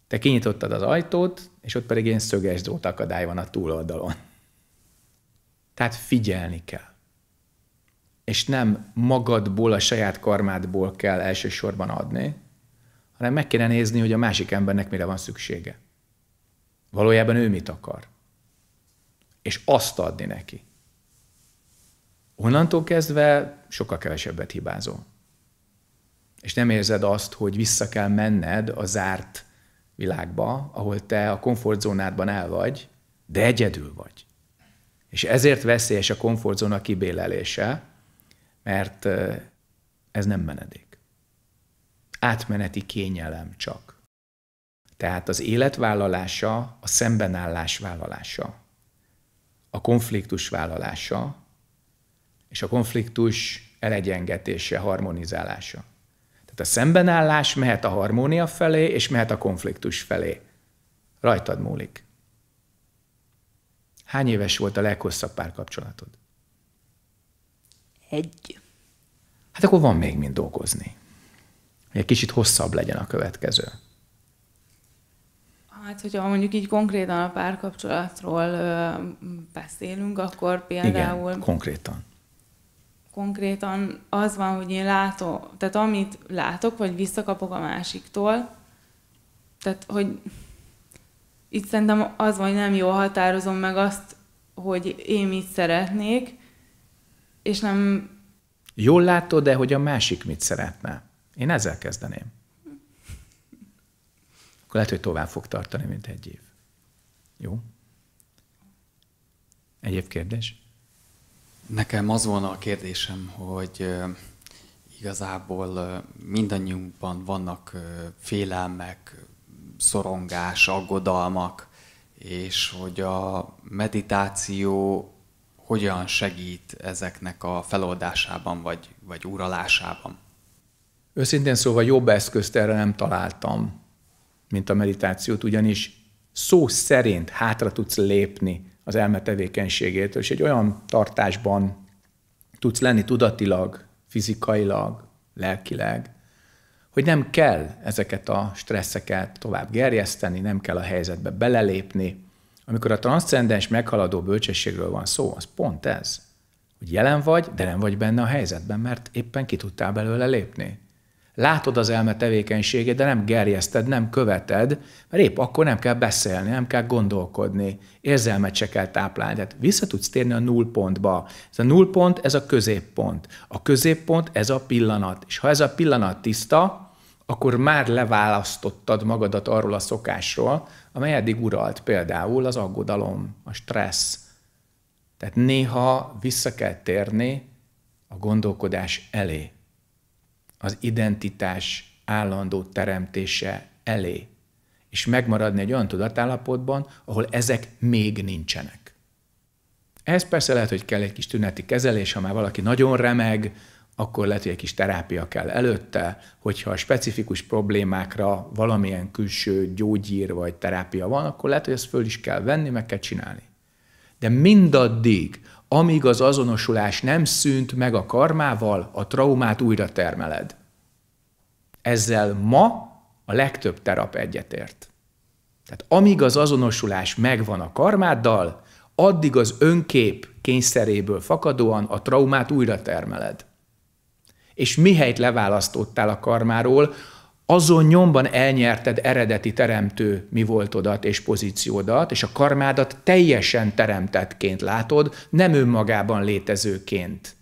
Te kinyitottad az ajtót, és ott pedig ilyen szöges drót akadály van a túloldalon. Tehát figyelni kell. És nem magadból, a saját karmádból kell elsősorban adni, hanem meg kéne nézni, hogy a másik embernek mire van szüksége. Valójában ő mit akar. És azt adni neki. Onnantól kezdve sokkal kevesebbet hibázol. És nem érzed azt, hogy vissza kell menned a zárt világba, ahol te a komfortzónádban el vagy, de egyedül vagy. És ezért veszélyes a komfortzóna kibélelése, mert ez nem menedék átmeneti kényelem csak. Tehát az életvállalása, a szembenállás vállalása, a konfliktus vállalása, és a konfliktus elegyengetése, harmonizálása. Tehát a szembenállás mehet a harmónia felé, és mehet a konfliktus felé. Rajtad múlik. Hány éves volt a leghosszabb párkapcsolatod? Egy. Hát akkor van még mind dolgozni egy kicsit hosszabb legyen a következő. Hát, hogyha mondjuk így konkrétan a párkapcsolatról ö, beszélünk, akkor például... Igen, konkrétan. Konkrétan az van, hogy én látom, tehát amit látok, vagy visszakapok a másiktól, tehát, hogy itt szerintem az van, hogy nem jól határozom meg azt, hogy én mit szeretnék, és nem... Jól látod de hogy a másik mit szeretne? Én ezzel kezdeném. Akkor lehet, hogy tovább fog tartani, mint egy év. Jó? Egyéb kérdés? Nekem az volna a kérdésem, hogy igazából mindannyiunkban vannak félelmek, szorongás, aggodalmak, és hogy a meditáció hogyan segít ezeknek a feloldásában vagy, vagy uralásában. Őszintén szóval jobb eszközt erre nem találtam, mint a meditációt, ugyanis szó szerint hátra tudsz lépni az elme tevékenységétől, és egy olyan tartásban tudsz lenni tudatilag, fizikailag, lelkileg, hogy nem kell ezeket a stresszeket tovább gerjeszteni, nem kell a helyzetbe belelépni. Amikor a transzcendens meghaladó bölcsességről van szó, az pont ez, hogy jelen vagy, de nem vagy benne a helyzetben, mert éppen ki tudtál belőle lépni. Látod az elme tevékenységét, de nem gerjeszted, nem követed, mert épp akkor nem kell beszélni, nem kell gondolkodni, érzelmet se kell táplálni. Tehát vissza tudsz térni a nullpontba. Ez a nullpont, ez a középpont. A középpont, ez a pillanat. És ha ez a pillanat tiszta, akkor már leválasztottad magadat arról a szokásról, amely eddig uralt, például az aggodalom, a stressz. Tehát néha vissza kell térni a gondolkodás elé az identitás állandó teremtése elé, és megmaradni egy olyan tudatállapotban, ahol ezek még nincsenek. Ez persze lehet, hogy kell egy kis tüneti kezelés, ha már valaki nagyon remeg, akkor lehet, hogy egy kis terápia kell előtte, hogyha a specifikus problémákra valamilyen külső gyógyír vagy terápia van, akkor lehet, hogy ezt föl is kell venni, meg kell csinálni. De mindaddig, amíg az azonosulás nem szűnt meg a karmával, a traumát újra termeled. Ezzel ma a legtöbb terap egyetért. Tehát amíg az azonosulás megvan a karmáddal, addig az önkép kényszeréből fakadóan a traumát újra termeled. És mihelyt leválasztottál a karmáról, azon nyomban elnyerted eredeti teremtő mi voltodat és pozíciódat, és a karmádat teljesen teremtettként látod, nem önmagában létezőként,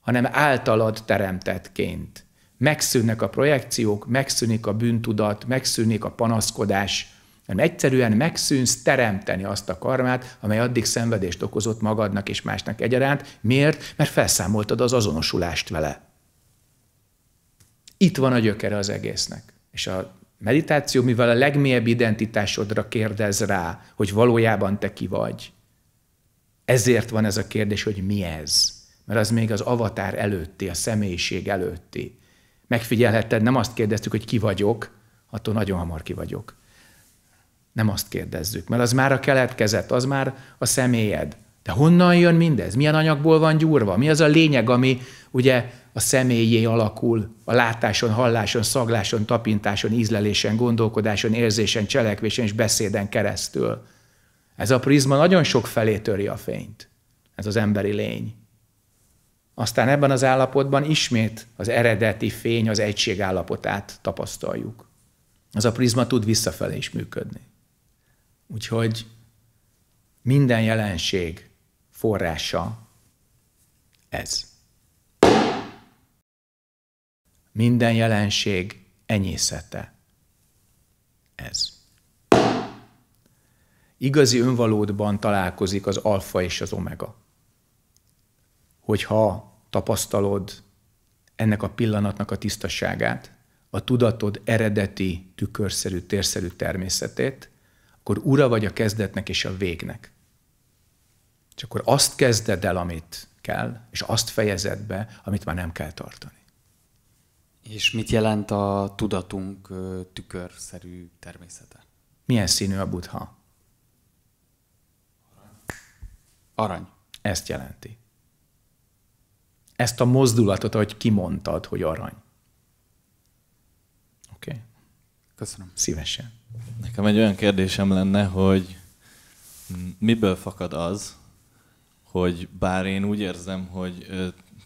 hanem általad teremtettként. Megszűnnek a projekciók, megszűnik a bűntudat, megszűnik a panaszkodás, hanem egyszerűen megszűnsz teremteni azt a karmát, amely addig szenvedést okozott magadnak és másnak egyaránt. Miért? Mert felszámoltad az azonosulást vele. Itt van a gyökere az egésznek. És a meditáció, mivel a legmélyebb identitásodra kérdez rá, hogy valójában te ki vagy, ezért van ez a kérdés, hogy mi ez. Mert az még az avatár előtti, a személyiség előtti. Megfigyelheted, nem azt kérdeztük, hogy ki vagyok, attól nagyon hamar ki vagyok. Nem azt kérdezzük, mert az már a keletkezett, az már a személyed. De honnan jön mindez? Milyen anyagból van gyúrva? Mi az a lényeg, ami ugye a személyé alakul, a látáson, halláson, szagláson, tapintáson, ízlelésen, gondolkodáson, érzésen, cselekvésen és beszéden keresztül. Ez a prizma nagyon sok felé töri a fényt, ez az emberi lény. Aztán ebben az állapotban ismét az eredeti fény, az egység állapotát tapasztaljuk. Az a prizma tud visszafelé is működni. Úgyhogy minden jelenség forrása ez minden jelenség enyészete. Ez. Igazi önvalódban találkozik az alfa és az omega. Hogyha tapasztalod ennek a pillanatnak a tisztaságát, a tudatod eredeti, tükörszerű, térszerű természetét, akkor ura vagy a kezdetnek és a végnek. És akkor azt kezded el, amit kell, és azt fejezed be, amit már nem kell tartani. És mit jelent a tudatunk tükörszerű természete? Milyen színű a buddha? Arany. Ezt jelenti. Ezt a mozdulatot, ahogy kimondtad, hogy arany. Oké? Okay? Köszönöm. Szívesen. Nekem egy olyan kérdésem lenne, hogy miből fakad az, hogy bár én úgy érzem, hogy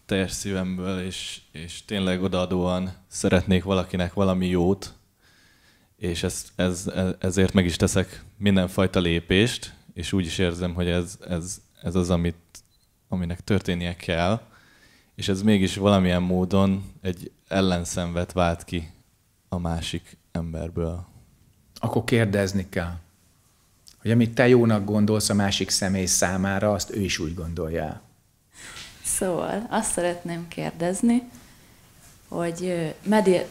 teljes szívemből, és, és tényleg odaadóan szeretnék valakinek valami jót, és ez, ez, ezért meg is teszek mindenfajta lépést, és úgy is érzem, hogy ez, ez, ez az, amit, aminek történnie kell, és ez mégis valamilyen módon egy ellenszenvet vált ki a másik emberből. Akkor kérdezni kell, hogy amit te jónak gondolsz a másik személy számára, azt ő is úgy gondolja Szóval azt szeretném kérdezni, hogy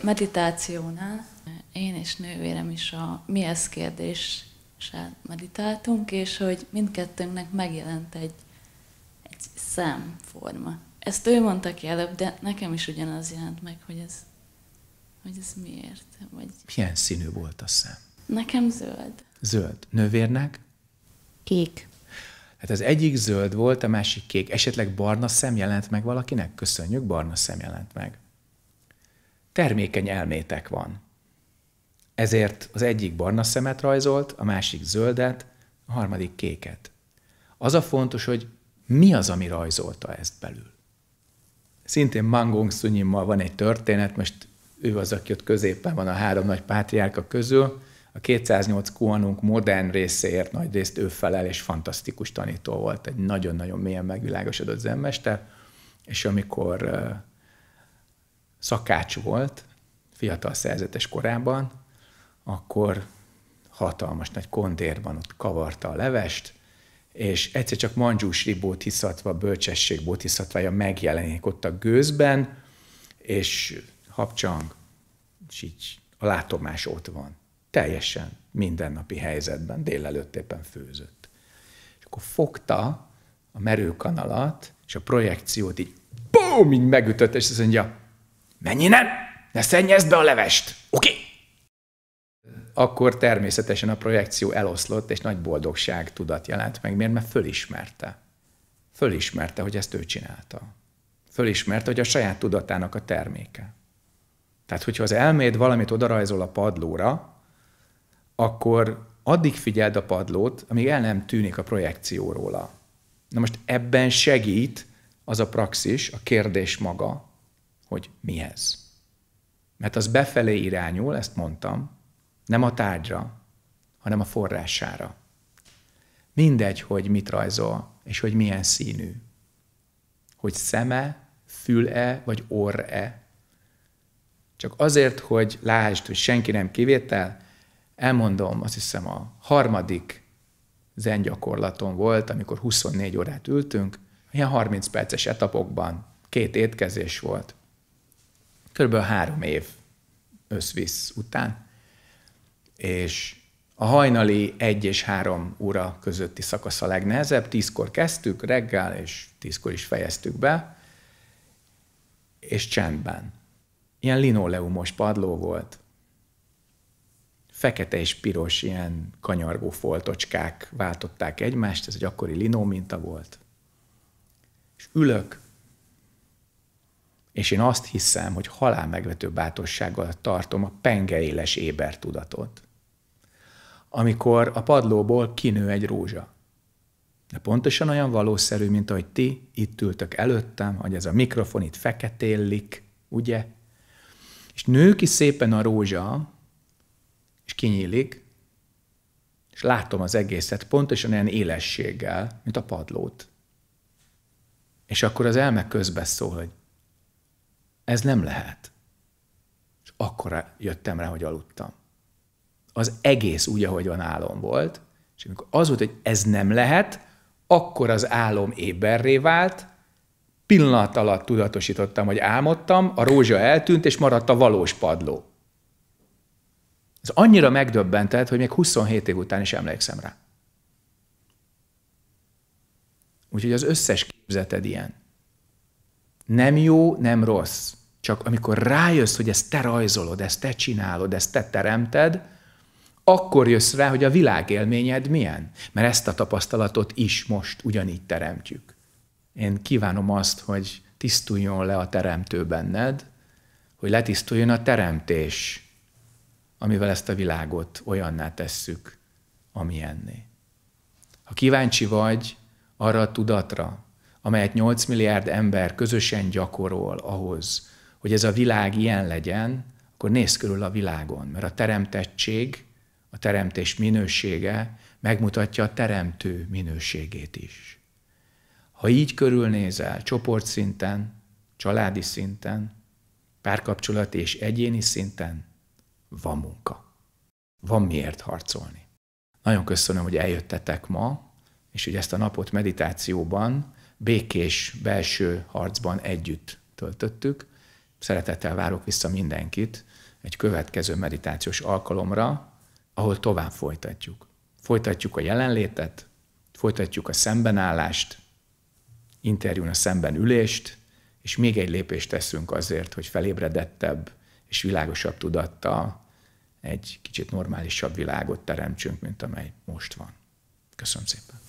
meditációnál én és nővérem is a mi ez kérdéssel meditáltunk, és hogy mindkettőnknek megjelent egy, egy szemforma. Ezt ő mondta ki előbb, de nekem is ugyanaz jelent meg, hogy ez, hogy ez miért. Vagy... Milyen színű volt a szem? Nekem zöld. Zöld. Nővérnek? Kék. Hát az egyik zöld volt, a másik kék. Esetleg barna szem jelent meg valakinek? Köszönjük, barna szem jelent meg. Termékeny elmétek van. Ezért az egyik barna szemet rajzolt, a másik zöldet, a harmadik kéket. Az a fontos, hogy mi az, ami rajzolta ezt belül. Szintén Mangong Sunyimmal van egy történet, most ő az, aki ott középen van a három nagy pátriárka közül, a 208 Kuanunk modern részéért nagy részt ő felel, és fantasztikus tanító volt, egy nagyon-nagyon mélyen megvilágosodott zenmester, és amikor szakács volt, fiatal szerzetes korában, akkor hatalmas nagy kondérban ott kavarta a levest, és egyszer csak mandzsúsri bódhiszatva, bölcsesség bódhiszatvája megjelenik ott a gőzben, és habcsang, és így a látomás ott van. Teljesen mindennapi helyzetben, délelőtt éppen főzött. És akkor fogta a merőkanalat, és a projekciót így bum, így megütött, és azt mondja, menj innen, ne szennyezd be a levest, oké? Okay? Akkor természetesen a projekció eloszlott, és nagy boldogság tudat jelent meg. Miért? Mert fölismerte. Fölismerte, hogy ezt ő csinálta. Fölismerte, hogy a saját tudatának a terméke. Tehát, hogyha az elméd valamit odarajzol a padlóra, akkor addig figyeld a padlót, amíg el nem tűnik a projekció róla. Na most ebben segít az a praxis, a kérdés maga, hogy mi ez? Mert az befelé irányul, ezt mondtam, nem a tárgyra, hanem a forrására. Mindegy, hogy mit rajzol, és hogy milyen színű. Hogy szeme, fül-e vagy orr-e? Csak azért, hogy lásd, hogy senki nem kivétel, Elmondom, azt hiszem a harmadik zen gyakorlaton volt, amikor 24 órát ültünk, ilyen 30 perces etapokban két étkezés volt. Körülbelül három év összvisz után, és a hajnali egy és három óra közötti szakasz a legnehezebb, tízkor kezdtük reggel, és tízkor is fejeztük be, és csendben. Ilyen linoleumos padló volt, fekete és piros ilyen kanyargó foltocskák váltották egymást, ez egy akkori linó minta volt. És ülök, és én azt hiszem, hogy halál megvető bátorsággal tartom a pengeéles tudatot, Amikor a padlóból kinő egy rózsa. De pontosan olyan valószerű, mint ahogy ti itt ültök előttem, hogy ez a mikrofon itt feketéllik, ugye? És nő ki szépen a rózsa, és kinyílik, és látom az egészet pontosan olyan élességgel, mint a padlót. És akkor az elme közbeszól, hogy ez nem lehet. És akkor jöttem rá, hogy aludtam. Az egész úgy, ahogy van álom volt, és amikor az volt, hogy ez nem lehet, akkor az álom éberré vált, pillanat alatt tudatosítottam, hogy álmodtam, a rózsa eltűnt, és maradt a valós padló. Ez annyira megdöbbentett, hogy még 27 év után is emlékszem rá. Úgyhogy az összes képzeted ilyen. Nem jó, nem rossz. Csak amikor rájössz, hogy ezt te rajzolod, ezt te csinálod, ezt te teremted, akkor jössz rá, hogy a világ milyen. Mert ezt a tapasztalatot is most ugyanígy teremtjük. Én kívánom azt, hogy tisztuljon le a teremtő benned, hogy letisztuljon a teremtés amivel ezt a világot olyanná tesszük, amilyenné. Ha kíváncsi vagy arra a tudatra, amelyet 8 milliárd ember közösen gyakorol ahhoz, hogy ez a világ ilyen legyen, akkor nézz körül a világon, mert a teremtettség, a teremtés minősége megmutatja a teremtő minőségét is. Ha így körülnézel csoportszinten, családi szinten, párkapcsolati és egyéni szinten, van munka. Van miért harcolni. Nagyon köszönöm, hogy eljöttetek ma, és hogy ezt a napot meditációban, békés belső harcban együtt töltöttük. Szeretettel várok vissza mindenkit egy következő meditációs alkalomra, ahol tovább folytatjuk. Folytatjuk a jelenlétet, folytatjuk a szembenállást, interjún a szemben ülést, és még egy lépést teszünk azért, hogy felébredettebb, és világosabb tudattal egy kicsit normálisabb világot teremtsünk, mint amely most van. Köszönöm szépen.